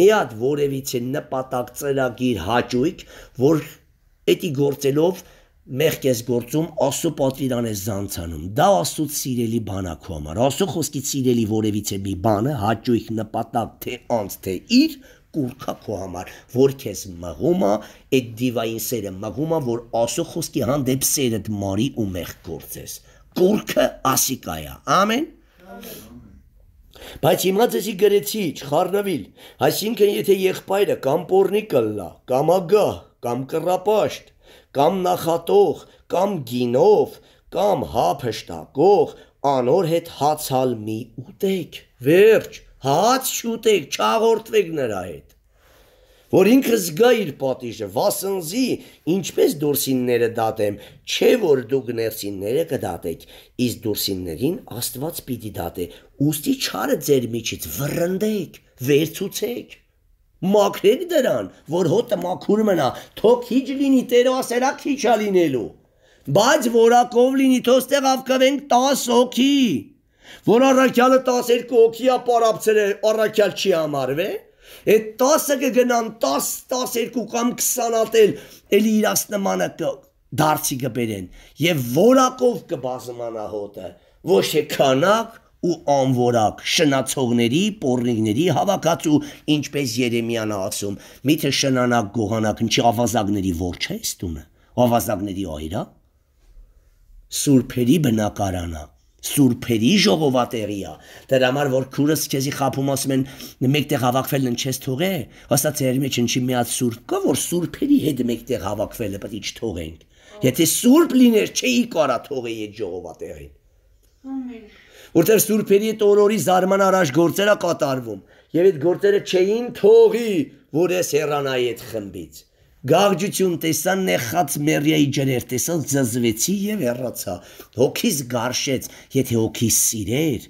մի հատ որևիցե նպատակ ծրագիր հաճույք, որ էտի գործելով մեղք ես գործում, աստու պատվիրան ես զանցանում։ Դա աստուց սիրելի բան է քո համար։ Աստու խոսքից սիրելի որևիցե մի բանը, հաճույք, նպատակ, թե անց, թե իր, կուրքա քո համար, որ քեզ մղում է, այդ դիվային սերը մղում է, որ Աստծո խոսքի հանդեպ սերդ մարի ու մեղ գործես։ Կուրքը ասիկա է։ Ամեն։ Բայց հիմա դեսի գրեցի, չխառնվիլ։ Այսինքն եթե եղբայրը կամ pornիկը լա, կամ ագա, կամ կռապաշտ, կամ նախատող, կամ գինով, կամ հափշտակող, անոր հետ հացալ մի ուտեք։ Վերջ հաց շուտեք, չաղորդվեք նրա հետ։ Որ ինքը զգա իր պատիժը, վասնզի, ինչպես դուրսինները դատեմ, չէ որ դուք ներսինները կդատեք, իսկ դուրսիններին Աստված պիտի դատե։ Ոստի չարը ձեր միջից վռնդեք, վերցուցեք։ Մաքրեք դրան, որ հոտը մաքուր մնա, թոք քիչ լինի Տերը ասերա քիչ ա լինելու։ Բայց որակով լինի, թոստեղ ավկվենք 10 հոգի որ առաքյալը 12 հոգի է պարապցել, առաքյալ չի համարվել, այդ 10-ը կգնան 10, 12 կամ 20 ատել, էլի իրաց նմանը դարձի կբերեն եւ որակով կբազմանա հոտը, ոչ թե քանակ ու անվորակ շնացողների, պորնիկների հավաքած ու ինչպես Երեմիան ասում, միթե շնանակ գողանակն չի ավազագների ворջ է ստումը, ավազագների այրա սուրբերի բնակարանակ սուրբերի ժողովատեղի է։ Դրա համար որ քուրս քեզի խափում ասում են մեկտեղ հավաքվելն չես թողե, հաստա ձեր մեջ ինչի միած սուրբ կա, որ սուրբերի հետ մեկտեղ հավաքվելը պետք է չթողենք։ Եթե սուրբ լիներ, չէի կարա թողեի այդ ժողովատեղին։ Ամեն։ Որտեղ սուրբերի հետ օրորի զարման առաջ գործերա կատարվում, եւ այդ գործերը չէին թողի, որ ես հեռանայի այդ խմբից։ Գաղջություն տեսան նեխած մերիայի ջրեր տեսան զզվեցի եւ երացա։ Հոգիս գարշեց, եթե հոգիս սիրեր,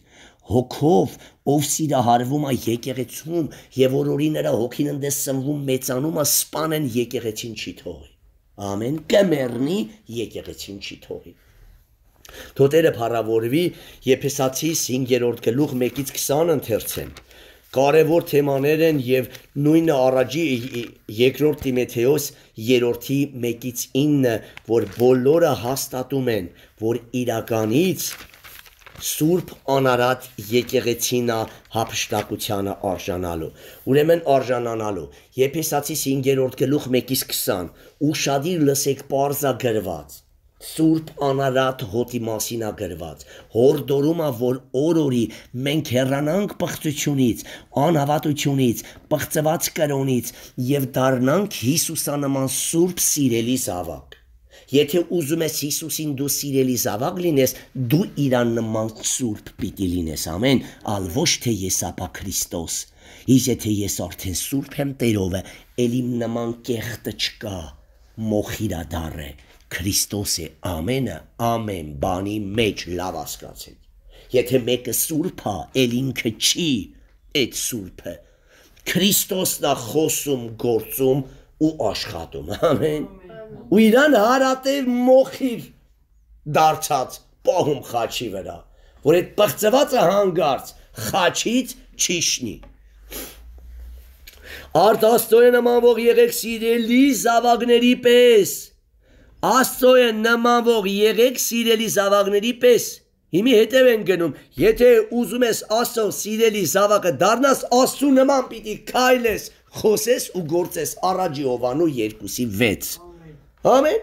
հոգով ով սիրահարվում է եկեղեցում եւ որ օրի նրա հոգին ընդես սնվում մեծանում է սպանեն եկեղեցին չի թողի։ Ամեն կմեռնի եկեղեցին չի թողի։ Թոտերը փառավորվի Եփեսացիս 5-րդ գլուխ 1-ից 20 ընթերցեմ կարևոր թեմաներ են եւ նույնը առաջի երկրորդ Տիմեթեոս 3-ի 1-ից 9, որ բոլորը հաստատում են, որ իրականից Սուրբ անարատ եկեղեցին է հապշտակությանը արժանալու։ Ուրեմն արժանանալու։ Եփեսացիս 5-րդ գլուխ 1-ից 20։ Ուշադիր լսեք, parza գրված Սուրբ անարատ հոտի մասին է գրված։ Հորդորում է, որ օր-օրի մենք հեռանանք պղծությունից, անհավատությունից, պղծված կրոնից եւ դառնանք Հիսուսանման Սուրբ սիրելի զավակ։ Եթե ուզում ես Հիսուսին դու սիրելի զավակ լինես, դու իրան նման սուրբ պիտի լինես, ամեն, ալ ոչ թե եսապա Քրիստոս։ Իսկ եթե ես արդեն սուրբ եմ Տերովը, ել իմ նման կեղտը չկա, մոխիրադար է։ Քրիստոս է ամենը ամեն բանի մեջ լավ հասկացեք։ Եթե մեկը սուրբ է, ել ինքը չի այդ սուրբը։ Քրիստոսն է խոսում, գործում ու աշխատում։ Ամեն։ Ու իրան հարատև մոխիր դարձած պահում խաչի վրա, որ այդ բղծվածը հանգարց խաչից չիշնի։ Արդ աստոյը նմանվող եղեք սիրելի զավագների պես, Աստծո են նմանվող եղեք սիրելի զավակների պես։ Հիմի հետև են գնում, եթե ուզում ես Աստծո սիրելի զավակը դառնաս, Աստծո նման պիտի քայլես, խոսես ու գործես առաջ Հովանու 2:6։ Ամեն։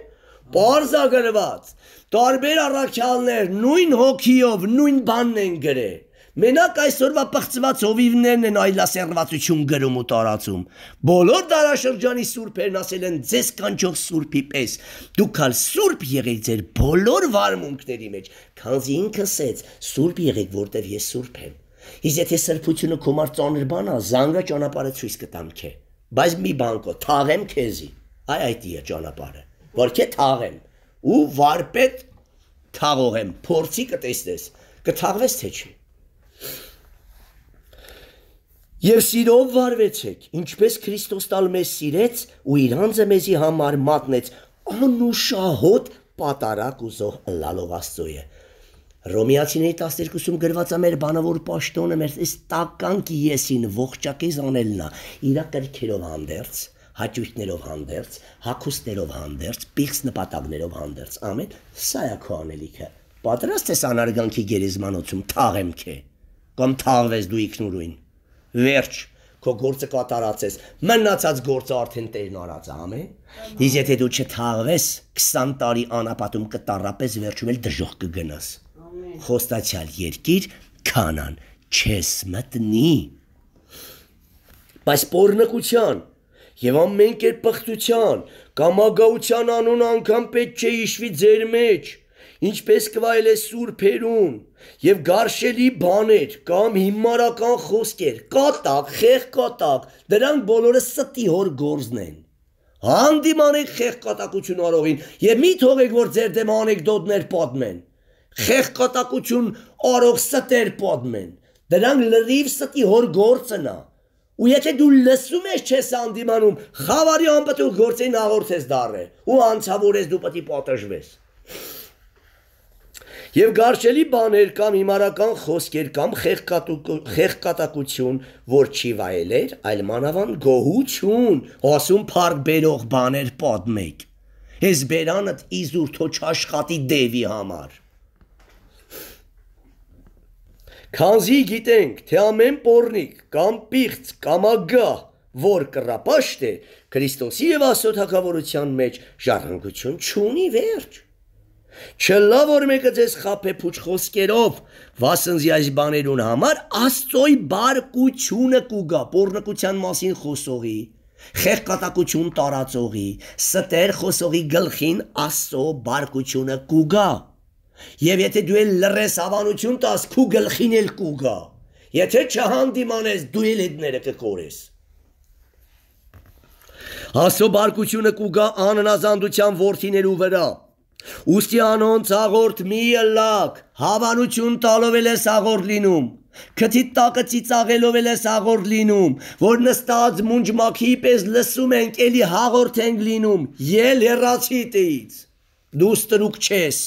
Պարզագրված։ Տարբեր առաքյալներ նույն հոգիով նույն բանն են գրել։ Մենակ այսօրվա պղծված հովիվներն են այլասերվածություն գրում ու տարածում։ Բոլոր դարաշրջանի սուրբերն ասել են ձեզ կանչող սուրբի պես։ Դուք հալ սուրբ եղեք ձեր բոլոր վարմունքների մեջ, քանզի ինքս էց սուրբ եղեք, որտեվ ես սուրբ եմ։ Իսկ եթե սրբությունը քո մար ծանր բան է, զանգա ճանապարհը ցույց կտամ քե։ Բայց մի բանկո, թաղեմ քեզի։ Այ այդի է ճանապարհը, որ քե թաղեմ ու վարպետ թաղող եմ, փորձի կտեսնես, կթաղվես թե չի։ Եվ սիրով վարվեցեք, ինչպես Քրիստոստալ մեզ սիրեց ու իր անձը մեզի համար մատնեց անուշահոտ պատարակ ուզող լալով Աստծոյը։ Ռոմիացիների 12-ում գրված է մեր բանավոր պաշտոնը մեր այս տականքի եսին ողջակեզ անելնա, իր կրքերով հանդերձ, հաճույքներով հանդերձ, հակոստներով հանդերձ, պիղծ նպատակներով հանդերձ։ Ամեն սա է քո անելիքը։ Պատրաստ ես անարգանքի գերեզմանոցում թաղեմ քե, կամ թաղվես դու ինքնուրույն վերջ քո գործը կատարածես։ Մնացած գործը արդեն Տերն արած է, ամե։ Իսկ եթե դու չթաղվես 20 տարի անապատում կտարապես վերջում էլ դժոխք կգնաս։ Խոստացյալ երկիր քանան չես մտնի։ Բայց pornկության եւ ամեն կերպ պղծության, կամագաության անուն անգամ պետք չէ հիշվի ձեր մեջ ինչպես կվայելես սուր փերուն եւ գարշելի բաներ կամ հիմարական խոսքեր, կատակ, խեղ կատակ, դրանք բոլորը ստի հոր գործն են։ Հանդիմանեք խեղ կատակություն արողին եւ մի թողեք որ ձեր դեմ անեկդոտներ պատմեն։ Խեղ կատակություն արող ստեր պատմեն։ Դրանք լրիվ ստի հոր գործն է։ Ու եթե դու լսում ես չես անդիմանում, խավարի անպտուղ գործին հաղորդես դառը ու անցավորես դու պետք է պատժվես։ Եվ գարշելի բաներ կամ հիմարական խոսքեր կամ խեղկատակություն, որ չի վայելեր, այլ մանավան գոհություն, ասում փառք բերող բաներ պատմեք։ Հես բերանդ իզուր թոչ աշխատի դևի համար։ Քանզի գիտենք, թե ամեն պորնիկ կամ պիղծ կամ ագա, որ կռապաշտ է Քրիստոսի եւ Աստծո թակավորության մեջ ժառանգություն չունի վերջ։ Չլա որ մեկը ձեզ խափե փուչ խոսքերով վասնզի այս բաներուն համար աստծոյ բարկությունը կուգա pornկության մասին խոսողի խեղկատակություն տարածողի ստեր խոսողի գլխին աստծո բարկությունը կուգա եւ եթե դու էլ լրես հավանություն տաս քու գլխին էլ կուգա եթե չհանդիմանես դու էլ հետները կկորես Աստծո բարկությունը կուգա աննազանդության worth-իներու վրա Ոստի անոնց աղորդ մի ելակ, հավանություն տալով էլ ես աղորդ լինում, քթիդ տակը ծիծաղելով էլ ես աղորդ լինում, որ նստած մունջ մաքի պես լսում ենք, էլի հաղորդ ենք լինում, ել հեռացիտից, դու ստրուկ չես։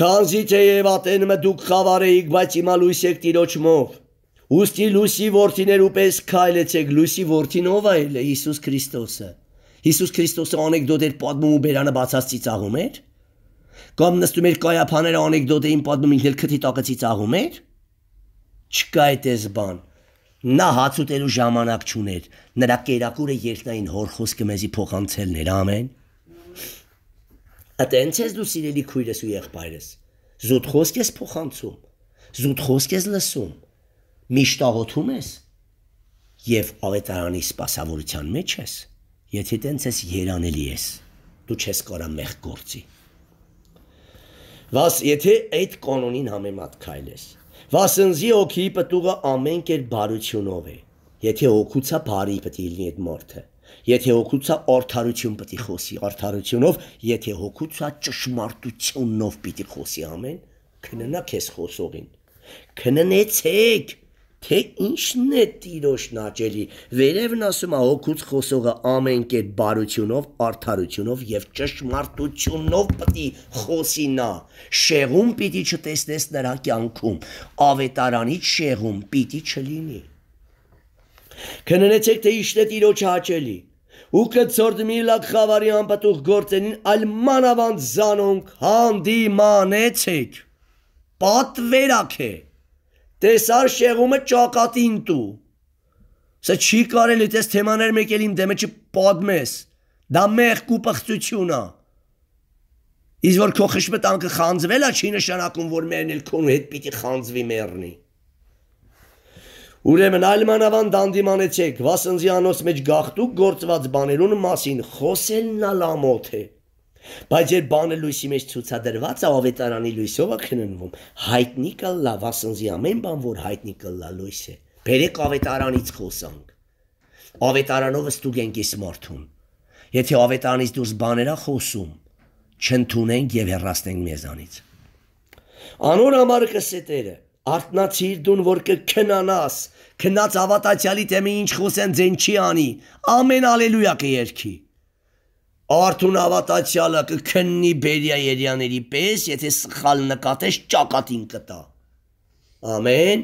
Քանզի թեև ատենմը դուք խավարեիք, բայց հիմա լույս եք տիրոջմով, ուստի լույսի որդիներու պես քայլեցեք, լույսի որդին ով այլ է, Հիսուս Քրիստոսը։ Հիսուս Քրիստոսը անեկդոտ էր պատմում ու բերանը բացած ծիծաղում էր, կամ նստում էր կայափաները անեկդոտ էին պատմում ինքն էլ քթի տակը ծիծաղում էր։ Չկա այդ էս բան։ Նա հաց ուտելու ժամանակ չուներ։ Նրա կերակուրը երկնային հոր խոսքը մեզի փոխանցելն էր ամեն։ Ատենց ես դու սիրելի քույրս ու եղբայրս։ Զուտ խոսք ես փոխանցում։ Զուտ խոսք ես լսում։ Միշտ աղոթում ես եւ ավետարանի սпасավորության մեջ ես։ Եթե տենց ես երանելի ես, դու չես կարա մեղ գործի։ Վաս եթե այդ կանոնին համեմատ քայլես, վասնզի օքի պտուղը ամեն կեր բարությունով է։ Եթե օքուցա բարի պետք է լինի այդ մարդը, եթե օքուցա արդարություն պետք է խոսի արդարությունով, եթե օքուցա ճշմարտությունով պիտի խոսի ամեն, քննա քեզ խոսողին։ Քննեցեք թե ինչն է տիրոշն աճելի։ Վերևն ասում է հոգուց խոսողը ամեն կերպ բարությունով, արդարությունով եւ ճշմարտությունով պիտի խոսի նա։ Շեղում պիտի չտեսնես նրա կյանքում, ավետարանից շեղում պիտի չլինի։ Կննեցեք թե ինչն է տիրոջ աճելի։ Ու կծորդ միլակ խավարի անպտուղ գործենին այլ մանավանդ զանոնք հանդիմանեցեք։ Պատվերակ է։ Պատվերակ է տեսար շեղումը ճակատին տու։ Սա չի կարելի, տես թեմաներ մեկ էլ իմ դեմը չպադմես։ Դա մեղք ու պղծություն է։ Իսկ որ քո խշմտանքը խանձվելա, չի նշանակում, որ մերն էլ քոնու հետ պիտի խանձվի մեռնի։ Ուրեմն ալմանավան դանդիմանեցեք, վասնզյանոց մեջ գախտուկ գործված բաներուն մասին խոսելն ալամոթ է։ լամոտ է Բայց երբ բանը լույսի մեջ ցուցադրված է ավետարանի լույսով է քննվում, հայտնի կլա վասնզի ամեն բան, որ հայտնի կլա լույս է։ Բերեք ավետարանից խոսանք։ Ավետարանով ստուգենք այս մարդուն։ Եթե ավետարանից դուրս բաներ է խոսում, չընդունենք եւ հեռացնենք մեզանից։ Անոր համարը կսետերը արտնացիր դուն որ կքնանաս քնած ավատացյալի թեմի ինչ խոսեն ձեն չի անի ամեն ալելույա կերքի Արթուն ավատացյալը կքննի Բերիա երյաների պես, եթե սխալ նկատես ճակատին կտա։ Ամեն,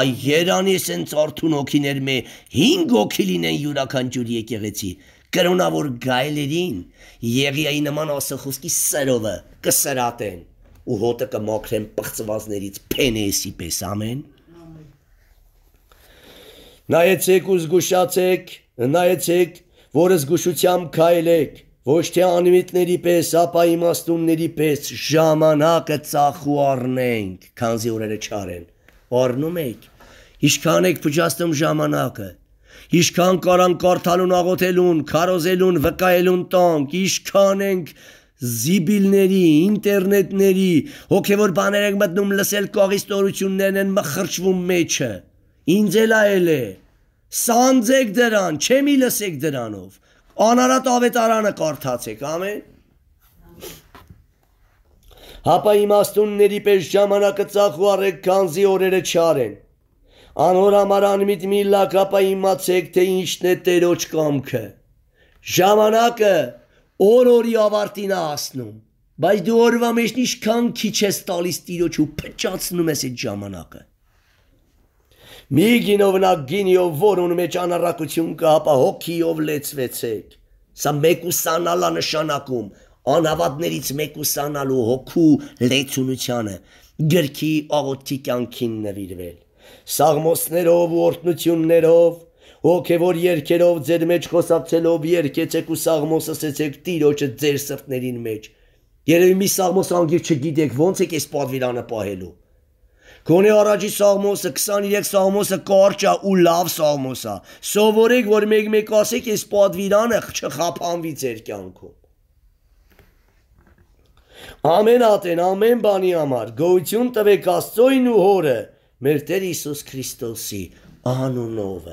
այ Երանի սենց Արթուն օքիներ մե 5 օքի լինեն յուրաքանչյուր եկեղեցի։ Կրոնավոր գայլերին Եղիայի նման ասխոսքի սերովը կսրատեն ու հոտը կմոքրեն պղծվածներից փենեսի պես, ամեն։ Նայեցեք ու զգուշացեք, նայեցեք, որը զգուշությամբ քայլեք ոչ թե անմիտների պես, ապա իմաստունների պես ժամանակը ծախու առնենք, քանզի օրերը չար են։ Օրնում եք, ինչքան եք փճացնում ժամանակը։ Ինչքան կարան կարդալուն աղոթելուն, քարոզելուն, վկայելուն տանք, ինչքան ենք զիբիլների, ինտերնետների, հոգևոր բաներ ենք մտնում լսել կողի ստորություններն են մխրճվում մեջը։ Ինձ էլ այլ է։ Սանձեք դրան, չեմի լսեք դրանով անարատ ավետարանը կարդացեք, ամեն։ Հապա իմաստունների պես ժամանակը ծախու առեք, քանզի օրերը չար են։ Անոր համար անմիտ մի լակ, հապա իմացեք, թե ինչն է Տերոջ կամքը։ Ժամանակը օր օրի ավարտին է հասնում։ Բայց դու օրվա մեջ ինչքան քիչ ես տալիս Տիրոջ ու փճացնում ես այդ ժամանակը։ Մի գինով նա գինիով որուն մեջ անառակություն կհապա հոգիով լեցվեցեք։ Սա մեկուսանալա նշանակում, անհավատներից մեկուսանալու հոգու լեցունությանը, գրքի աղոթքի կյանքին նվիրվել։ Սաղմոսներով ու օրտնություններով Հոգևոր երկերով ձեր մեջ խոսացելով երկեցեք ու սաղմոս ասեցեք Տիրոջը ձեր սրտներին մեջ։ Երևի մի սաղմոս անգիր չգիտեք ո՞նց եք այս պատվիրանը պահելու։ Գոնե առաջի սաղմոսը 23 սաղմոսը կարճա ու լավ սաղմոսա։ Սովորեք, որ մեկ-մեկ ասեք, այս պատվիրանը չխափանվի ձեր կյանքում։ Ամեն ատեն, ամեն բանի համար գոյություն տվեք Աստծոյն ու Հորը, մեր Տեր Հիսուս Քրիստոսի անունով։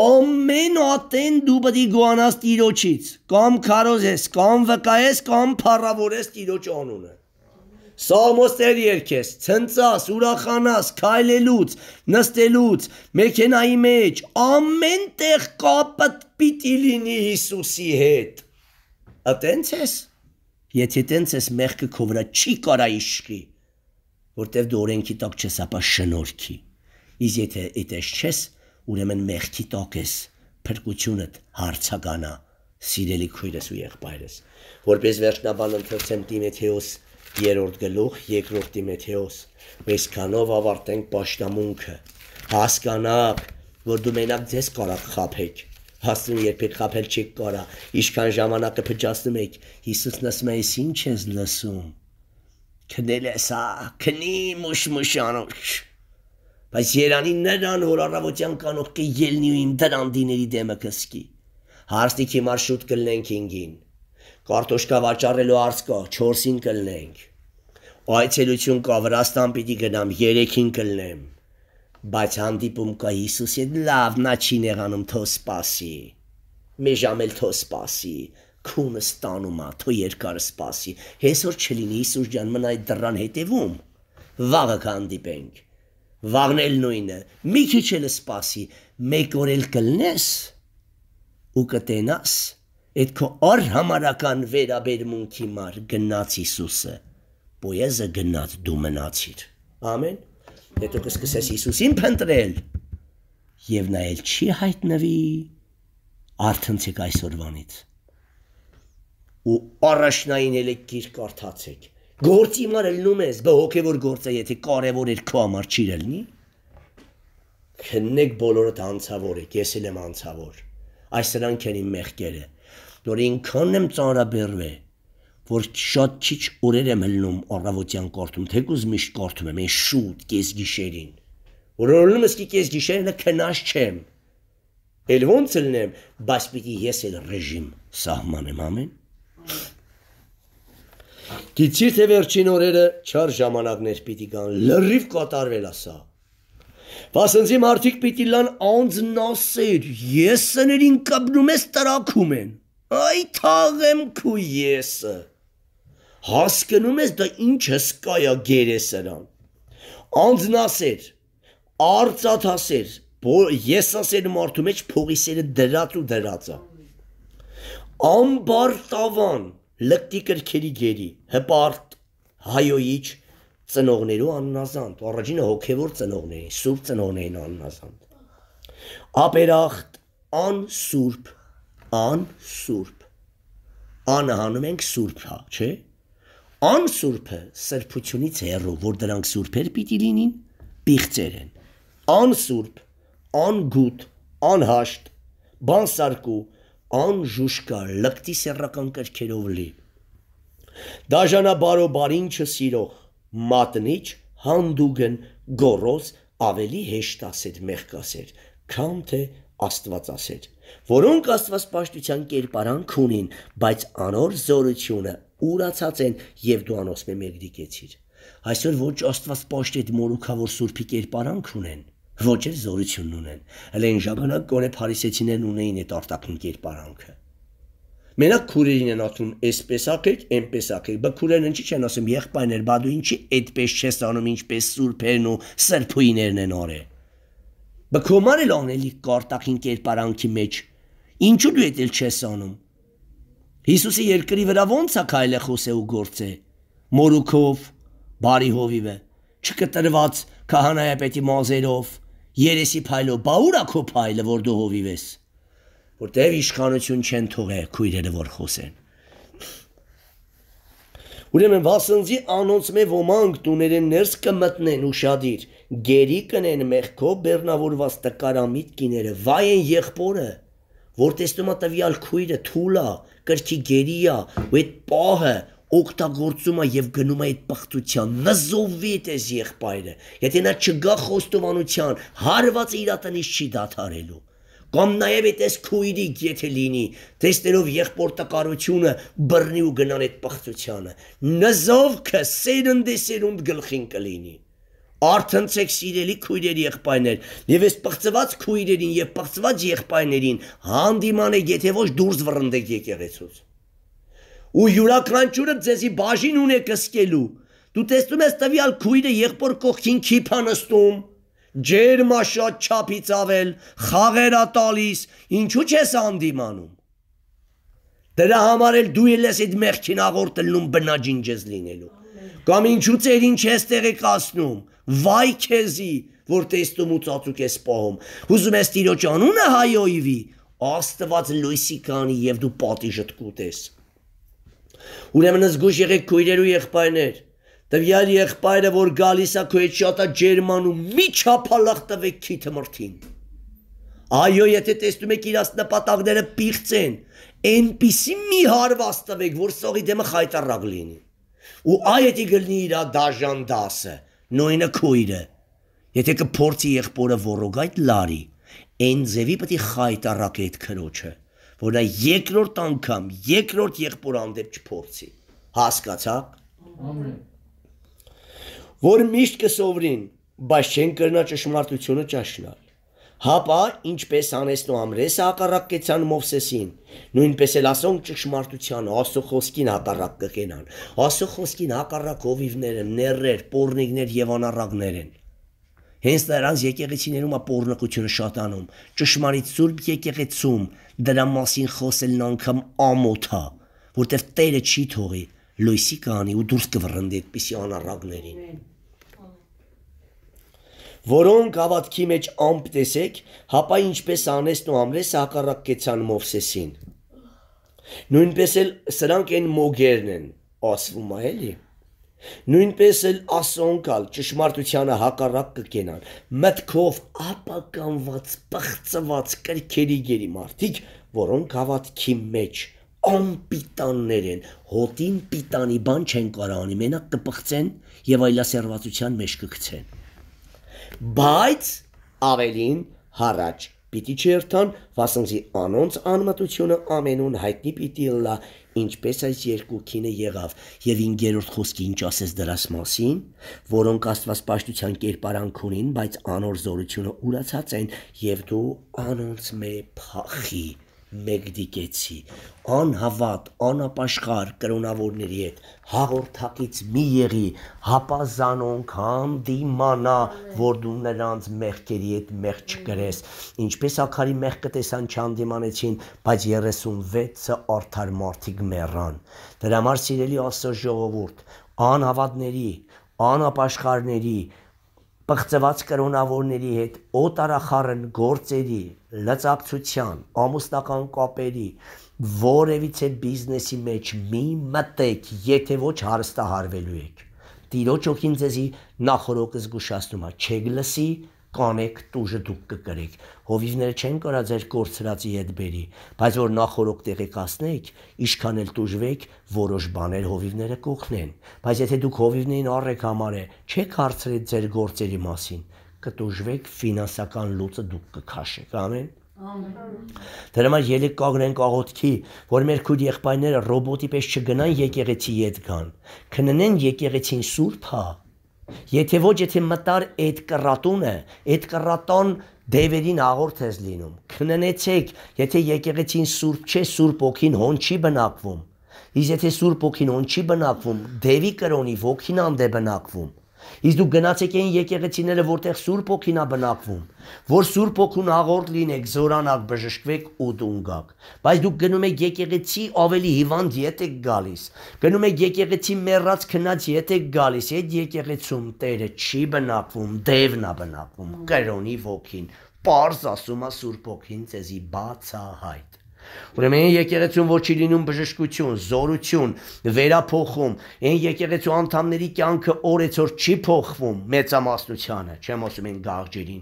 Ամեն ատեն դու բդի գոանաս Տիրոջից, կամ քարոզես, կամ վկայես, կամ փառավորես Տիրոջ անունը։ Սամոսներ երկես, ցնծաս, ուրախանաս, քայլելուց, նստելուց, մեքենայի մեջ, ամեն տեղ կապդ պիտի լինի Հիսուսի հետ։ Ատենց ես։ Եթե տենց ես մեղքը քո վրա չի կարա իշխի, որտեվ դու օրենքի տակ չես, ապա շնորհքի։ Իս եթե այդպես չես, ուրեմն մեղքի տակ ես, փրկությունդ հարցականա, սիրելի քույրս ու եղբայրս։ Որպես վերջնաբան ընթերցեմ Տիմոթեոս 1 Երորդ գլուխ, երկրորդ Տիմեթեոս։ Մեսքանով ավարտենք աշտամունքը։ Հասկանաք, որ դու մենակ ձեզ կարող խափեք։ Հաստուն երբեք խափել չեք կարա։ Ինչքան ժամանակը փճացնում եք, Հիսուսն ասում է, «Ինչ ես լսում»։ Քնել ես, հա, քնի մուշմուշանուշ։ Բայց Երանին նրան, որ առավոտյան կանող կելնի ու իմ դրանդիների դեմը կսկի։ Հարստիքի մարշրուտ կլնենք 5-ին։ Կարտոշկա վաճառելու արս կա, 4-ին կլնենք։ Այցելություն կա, Վրաստան պիտի գնամ, 3-ին կլնեմ։ Բայց հանդիպում կա Հիսուսի, լավ, նա չի նեղանում, թո սպասի։ Մի ժամ էլ թո սպասի, քունը ստանում ա, թո երկարը սպասի։ Հեսօր չլինի Հիսուս ջան, մնա այդ դռան հետևում։ Վաղը կհանդիպենք։ Վաղն էլ նույնը, մի քիչ էլ սպասի, մեկ օր էլ կլնես ու կտենաս Այդ քո արհամարական վերաբերմունքի մար գնաց Հիսուսը։ Պոեզը գնաց դու մնացիր։ Ամեն։ Հետո կսկսես Հիսուսին փնտրել եւ նայել չի հայտնվի արթնցեք այսօրվանից։ Ու առաջնային էլ գիրք կարդացեք։ Գործի մար ելնում ես, բա հոգևոր գործը եթե կարևոր էր քո համար չի լինի։ Քննեք բոլորդ անցավոր եք, ես էլ եմ անցավոր։ Այս սրանք են իմ մեղքերը նոր ինքան եմ ծանրաբերվել, որ շատ քիչ օրեր եմ հլնում առավոտյան կորթում, թեկուզ միշտ կորթում եմ, այն շուտ կես գիշերին։ Որոնումս որ կի կես գիշերինը քնած չեմ։ Էլ ոնց լնեմ, բայց պիտի ես էլ ռեժիմ սահմանեմ ամեն։ Գիցիր թե վերջին օրերը չար ժամանակներ պիտի գան, լրիվ կատարվել ասա։ Պասնցի մարդիկ պիտի լան անձնասեր, ես սներին կապնում ես տրակում են։ Այ թաղեմ քու եսը։ Հասկնում ես դա ինչ հսկայա գերեսրան։ Անձնասեր, արծաթասեր, եսասեր մարդու մեջ փողի սերը դրած ու դրածա։ Ամբար տավան, լկտի կրքերի գերի, հպարտ, հայոիչ ծնողներու աննազանդ, առաջինը հոգևոր ծնողներին, սուրբ ծնողներին աննազանդ։ Ապերախտ, անսուրբ ան սուրբ։ Անը հանում ենք սուրբա, հա, չէ՞։ Ան սուրբը սրբությունից հեռու, որ դրանք սուրբեր պիտի լինին, բիղծեր են։ Ան սուրբ, ան գուտ, ան հաշտ, բան սարկու, ան ժուշկա, լկտի սեռական կրքերով լի։ Դաժանա բարո բարինչը սիրող, մատնիչ, հանդուգն, գորոզ ավելի հեշտ ասեր մեղք ասեր, քան թե Աստված ասեր որոնք Աստված պաշտության կերպարանք ունին, բայց անոր զորությունը ուրացած են եւ դու անոս մե մերդիկեցիր։ Այսօր ոչ Աստված պաշտի այդ մորուքավոր սուրբի կերպարանք ունեն, ոչ էլ զորությունն ունեն։ Հələ այն ժամանակ կորե փարիսեցիներն ունեին այդ արտաքին կերպարանքը։ Մենակ քուրերին են ասում, այսպես ակեք, այնպես ակեք։ Բա քուրերն ինչի չեն ասում, եղբայրներ, բա դու ինչի այդպես չես անում, ինչպես սուրբերն ու սրբույներն են արել։ Բկոմար էլ անելի կարտախին կերպարանքի մեջ։ Ինչու դու էլ չես անում։ Հիսուսի երկրի վրա ո՞նց է քայլը խոսե ու գործե։ Մորուքով, բարի հովիվը, չկտրված քահանայապետի մազերով, երեսի փայլով, բա ուր է քո փայլը, որ դու հովիվ ես։ Որտեւ իշխանություն չեն թողե քույրերը որ խոսեն։ Ուրեմն վասնզի անոնց մե ոմանք տուներեն ներս կմտնեն ուշադիր, գերի կնեն մեղքով բեռնավորված տկարամիտ կիները, վայ են եղբորը, որ տեսնում է տվյալ քույրը թուլա, կրքի գերիա, ու այդ պահը օգտագործում է եւ գնում է այդ պղծության նզովի տես եղբայրը եթե նա չգա խոստովանության հարված իր տնից չի դադարելու Կամ նաև է տես քույրիկ, եթե լինի, տեսնելով եղբոր տկարությունը, բռնի ու գնան այդ պղծությանը։ Նզովքը սերնդե սերունդ գլխին կլինի։ Արթնցեք սիրելի քույրեր եղբայրներ, եւ այս պղծված քույրերին եւ պղծված եղբայրներին հանդիմանեք, եթե ոչ դուրս վռնդեք եկեղեցուց։ Ու յուրաքանչյուրը ձեզի բաժին ունե կսկելու։ Դու տեսնում ես տվյալ քույրը եղբոր կողքին քիփանստում ջերմա շատ չափից ավել, խաղերա տալիս, ինչու՞ չես անդիմանում։ Դրա համար էլ դու ես այդ մեղքին աղորտելնում բնաջինջես լինելու։ Կամ ինչու՞ ծերին չես տեղեկացնում։ Վայ քեզի, որ տեստում ու ծածուկ ես սպահում։ Ուզում ես ծիրոջ անունը հայոյվի, Աստված լույսի կանի եւ դու պատիժդ կուտես։ Ուրեմն զգուշ եղեք քույրերու եղբայրներ, եղ տվյալ եղբայրը, որ գալիս է քո հետ շատա ջերմանում, մի չափալախ տվեք քիթը մրթին։ Այո, եթե տեսնում եք իրաց նպատակները պիղծ են, այնպիսի մի հարված տվեք, որ սողի դեմը խայտարակ լինի։ Ու այդի գլնի իր դաժան դասը, նույնը քույրը։ Եթե կփորձի եղբորը ոռոգ այդ լարի, այն ձևի պետք է խայտարակ այդ քրոջը, որ նա երկրորդ անգամ, երկրորդ եղբոր անդեպ չփորձի։ Հասկացա՞։ Ամեն որ միշտ կսովրին, բայց չեն կրնա ճշմարտությունը ճաշնալ։ Հապա ինչպես անեսն ու ամրեսը հակառակ կեցան Մովսեսին, նույնպես էլ ասոն ճշմարտությանը, Աստծո խոսքին հակառակ կկենան։ Աստծո խոսքին հակառակ հովիվները, ներրեր, պորնիկներ եւ անառակներ են։ Հենց նրանց եկեղեցիներում ապօրնկությունը շատանում, ճշմարիտ Սուրբ եկեղեցում դրա մասին խոսելն անգամ ամոթ է, որտեղ Տերը չի թողի լույսի կանի ու դուրս կվռնդի այդպիսի անառակներին։ Ամեն որոնք հավատքի մեջ ամպ տեսեք, հապա ինչպես անեսն ու ամլեսը հակառակ կեցան Մովսեսին։ Նույնպես էլ սրանք են մոգերն են, ասվում է էլի։ Նույնպես էլ ասոնքալ ճշմարտությանը հակառակ կգենան։ Մտքով ապականված, բղծված կրքերի գերի մարդիկ, որոնք հավատքի մեջ անպիտաններ են, հոտին պիտանի բան չեն կարող անի, մենակ կպղծեն եւ այլասերվածության մեջ կգցեն բայց ավելին հառաջ պիտի չերթան վասնզի անոնց անմտությունը ամենուն հայտնի պիտի լա ինչպես այս երկու քինը եղավ եւ 5-րդ խոսքի ինչ ասես դրաս մասին որոնք աստված պաշտության կերպարանք ունին բայց անոր զորությունը ուրացած են եւ դու անոնց մե փախի մեկդիկեցի անհավատ անապաշխար կրոնավորների հետ հաղորդակից մի եղի հապազանոնք հանդիմանա որ դու նրանց մեղքերի հետ մեղ չգրես ինչպես ակարի մեղքը տեսան չանդիմանեցին բայց 36-ը արդար մարդիկ մեռան դրա համար սիրելի աստծո ժողովուրդ անհավատների անապաշխարների պղծված կրոնավորների հետ օտարախառն գործերի, լծակցության, ամուսնական կապերի որևիցե բիզնեսի մեջ մի մտեք, եթե ոչ հարստահարվելու եք։ Տիրոջ օքին ձեզի նախորոք զգուշացնում է, չեք լսի, կանեք տուժը դուք կգրեք։ Հովիվները չեն կարա ձեր կորցրածի հետ բերի, բայց որ նախորոք տեղեկացնեք, ինչքան էլ տուժվեք, որոշ բաներ հովիվները կօգնեն։ Բայց եթե դուք հովիվներին առեք համարը, չեք հարցրել ձեր գործերի մասին, կտուժվեք ֆինանսական լուծը դուք կքաշեք, ամեն։ Դրա համար ելեք կանգնենք աղոթքի, որ մեր քույր եղբայրները ռոբոտի պես չգնան եկեղեցի ետ գան։ Քննեն եկեղեցին սուրբ հա, Եթե ոչ, եթե մտար այդ կրատունը, այդ կրատոն Դևերին հաղորդես լինում։ Քննեցեք, եթե եկեղեցին սուրբ չէ, սուրբ ոգին հոն չի բնակվում։ Իսկ եթե սուրբ ոգին հոն չի բնակվում, Դևի կրոնի ոգին անդ է բնակվում։ Իսկ դուք գնացեք այն եկեղեցիները, որտեղ Սուրբ Օքին է բնակվում, որ Սուրբ Օքուն հաղորդ լինեք, զորանակ, բժշկվեք ու տուն գաք։ Բայց դուք գնում եք եկեղեցի ավելի հիվանդ ետ եք գալիս։ Գնում եք եկեղեցի մեռած քնած ետ եք գալիս։ Այդ եկեղեցում Տերը չի բնակվում, Դևն է բնակվում, Կրոնի ոգին։ Պարզ ասում է Սուրբ Օքին ցեզի բացահայտ։ Ուրեմն այն եկեղեցուն ոչ չի լինում բժշկություն, զորություն, վերափոխում, այն եկեղեցու անդամների կյանքը օրեցօր չի փոխվում մեծամասնությանը, չեմ ասում այն գաղջերին։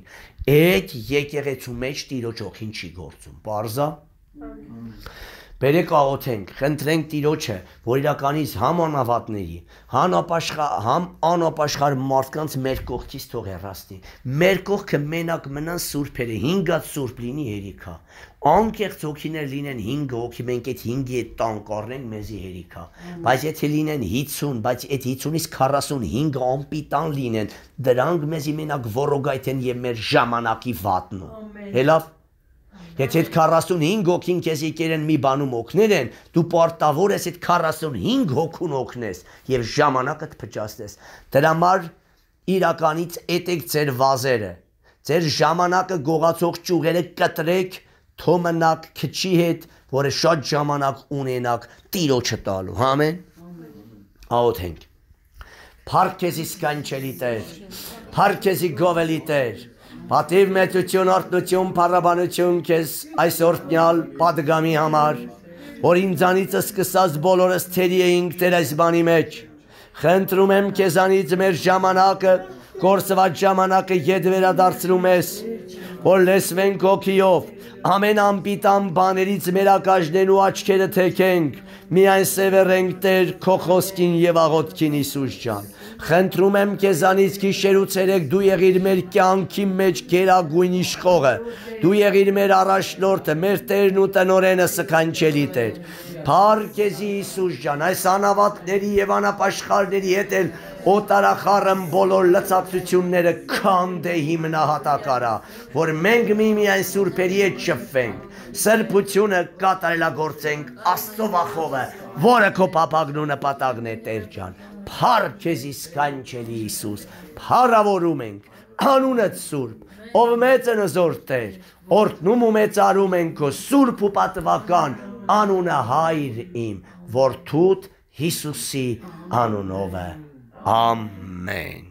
Այդ եկեղեցու մեջ Տիրոջ օքին չի գործում։ Պարզա։ Ամեն։ Բերեք աղոթենք, խնդրենք Տիրոջը, որ իրականից համ անավատների, համ ապաշխար, համ անապաշխար մարդկանց մեր կողքից թող հեռացնի։ Մեր կողքը մենակ մնան սուրբերը, 5-ած սուրբ լինի հերիքա։ Անկեղծ հոգիներ լինեն 5 հոգի, մենք այդ 5-ի այդ տան կառնենք մեզի հերիքա։ Բայց եթե լինեն 50, բայց այդ 50-ից 45 ամպիտան լինեն, դրանք մեզի մենակ ոռոգայթ են եւ մեր ժամանակի վատն ու։ Հելավ Եթե այդ 45 հոգին քեզ եկել են մի բանում օգնել են, դու պարտավոր ես այդ 45 հոգուն օգնես եւ ժամանակդ փճացնես։ Դրա համար իրականից ետեք ձեր վազերը։ Ձեր ժամանակը գողացող ճյուղերը կտրեք, թոմնակ քչի հետ, որը շատ ժամանակ ունենակ տիրոջը տալու։ Ամեն։ Աոթենք։ Փառք քեզ իսկանչելի Տեր։ Փառք քեզի գովելի Տեր։ Պատիվ մեծություն, արտնություն, փառաբանություն քեզ այս օրտնյալ падգամի համար, որ ինձանից սկսած բոլորս թերի էինք Տեր այս բանի մեջ։ Խնդրում եմ քեզանից մեր ժամանակը, կորսված ժամանակը յետ վերադարձնում ես, որ լեսվենք օքիով, ամեն ամպիտան բաներից մեր ակաժներն ու աչքերը թեքենք, միայն սևեռենք Տեր քո խոսքին եւ աղոթքին Հիսուս ջան։ Խնդրում եմ քեզանից գիշերուց երեք դու եղիր մեր կյանքի մեջ գերագույն իշխողը։ Դու եղիր մեր առաջնորդը, մեր Տերն ու տնորենը սքանչելի Տեր։ Փարքեզի Հիսուս ջան, այս անավատների եւ անապաշխարների հետ էլ օտարախառն բոլոր լծացությունները քանդե հիմնահատակարա, որ մենք միմիայն սուրբերի հետ շփվենք, սրբությունը կատարելագործենք Աստծո վախովը, որը քո papagnu նպատակն է Տեր ջան։ Փառ քեզ իսկանչելի Հիսուս, փառավորում ենք անունդ Սուրբ, ով մեծ է նզոր Տեր, օրհնում ու մեծարում ենք քո Սուրբ ու պատվական անունը հայր իմ, որդուդ Հիսուսի անունով է։ Ամեն։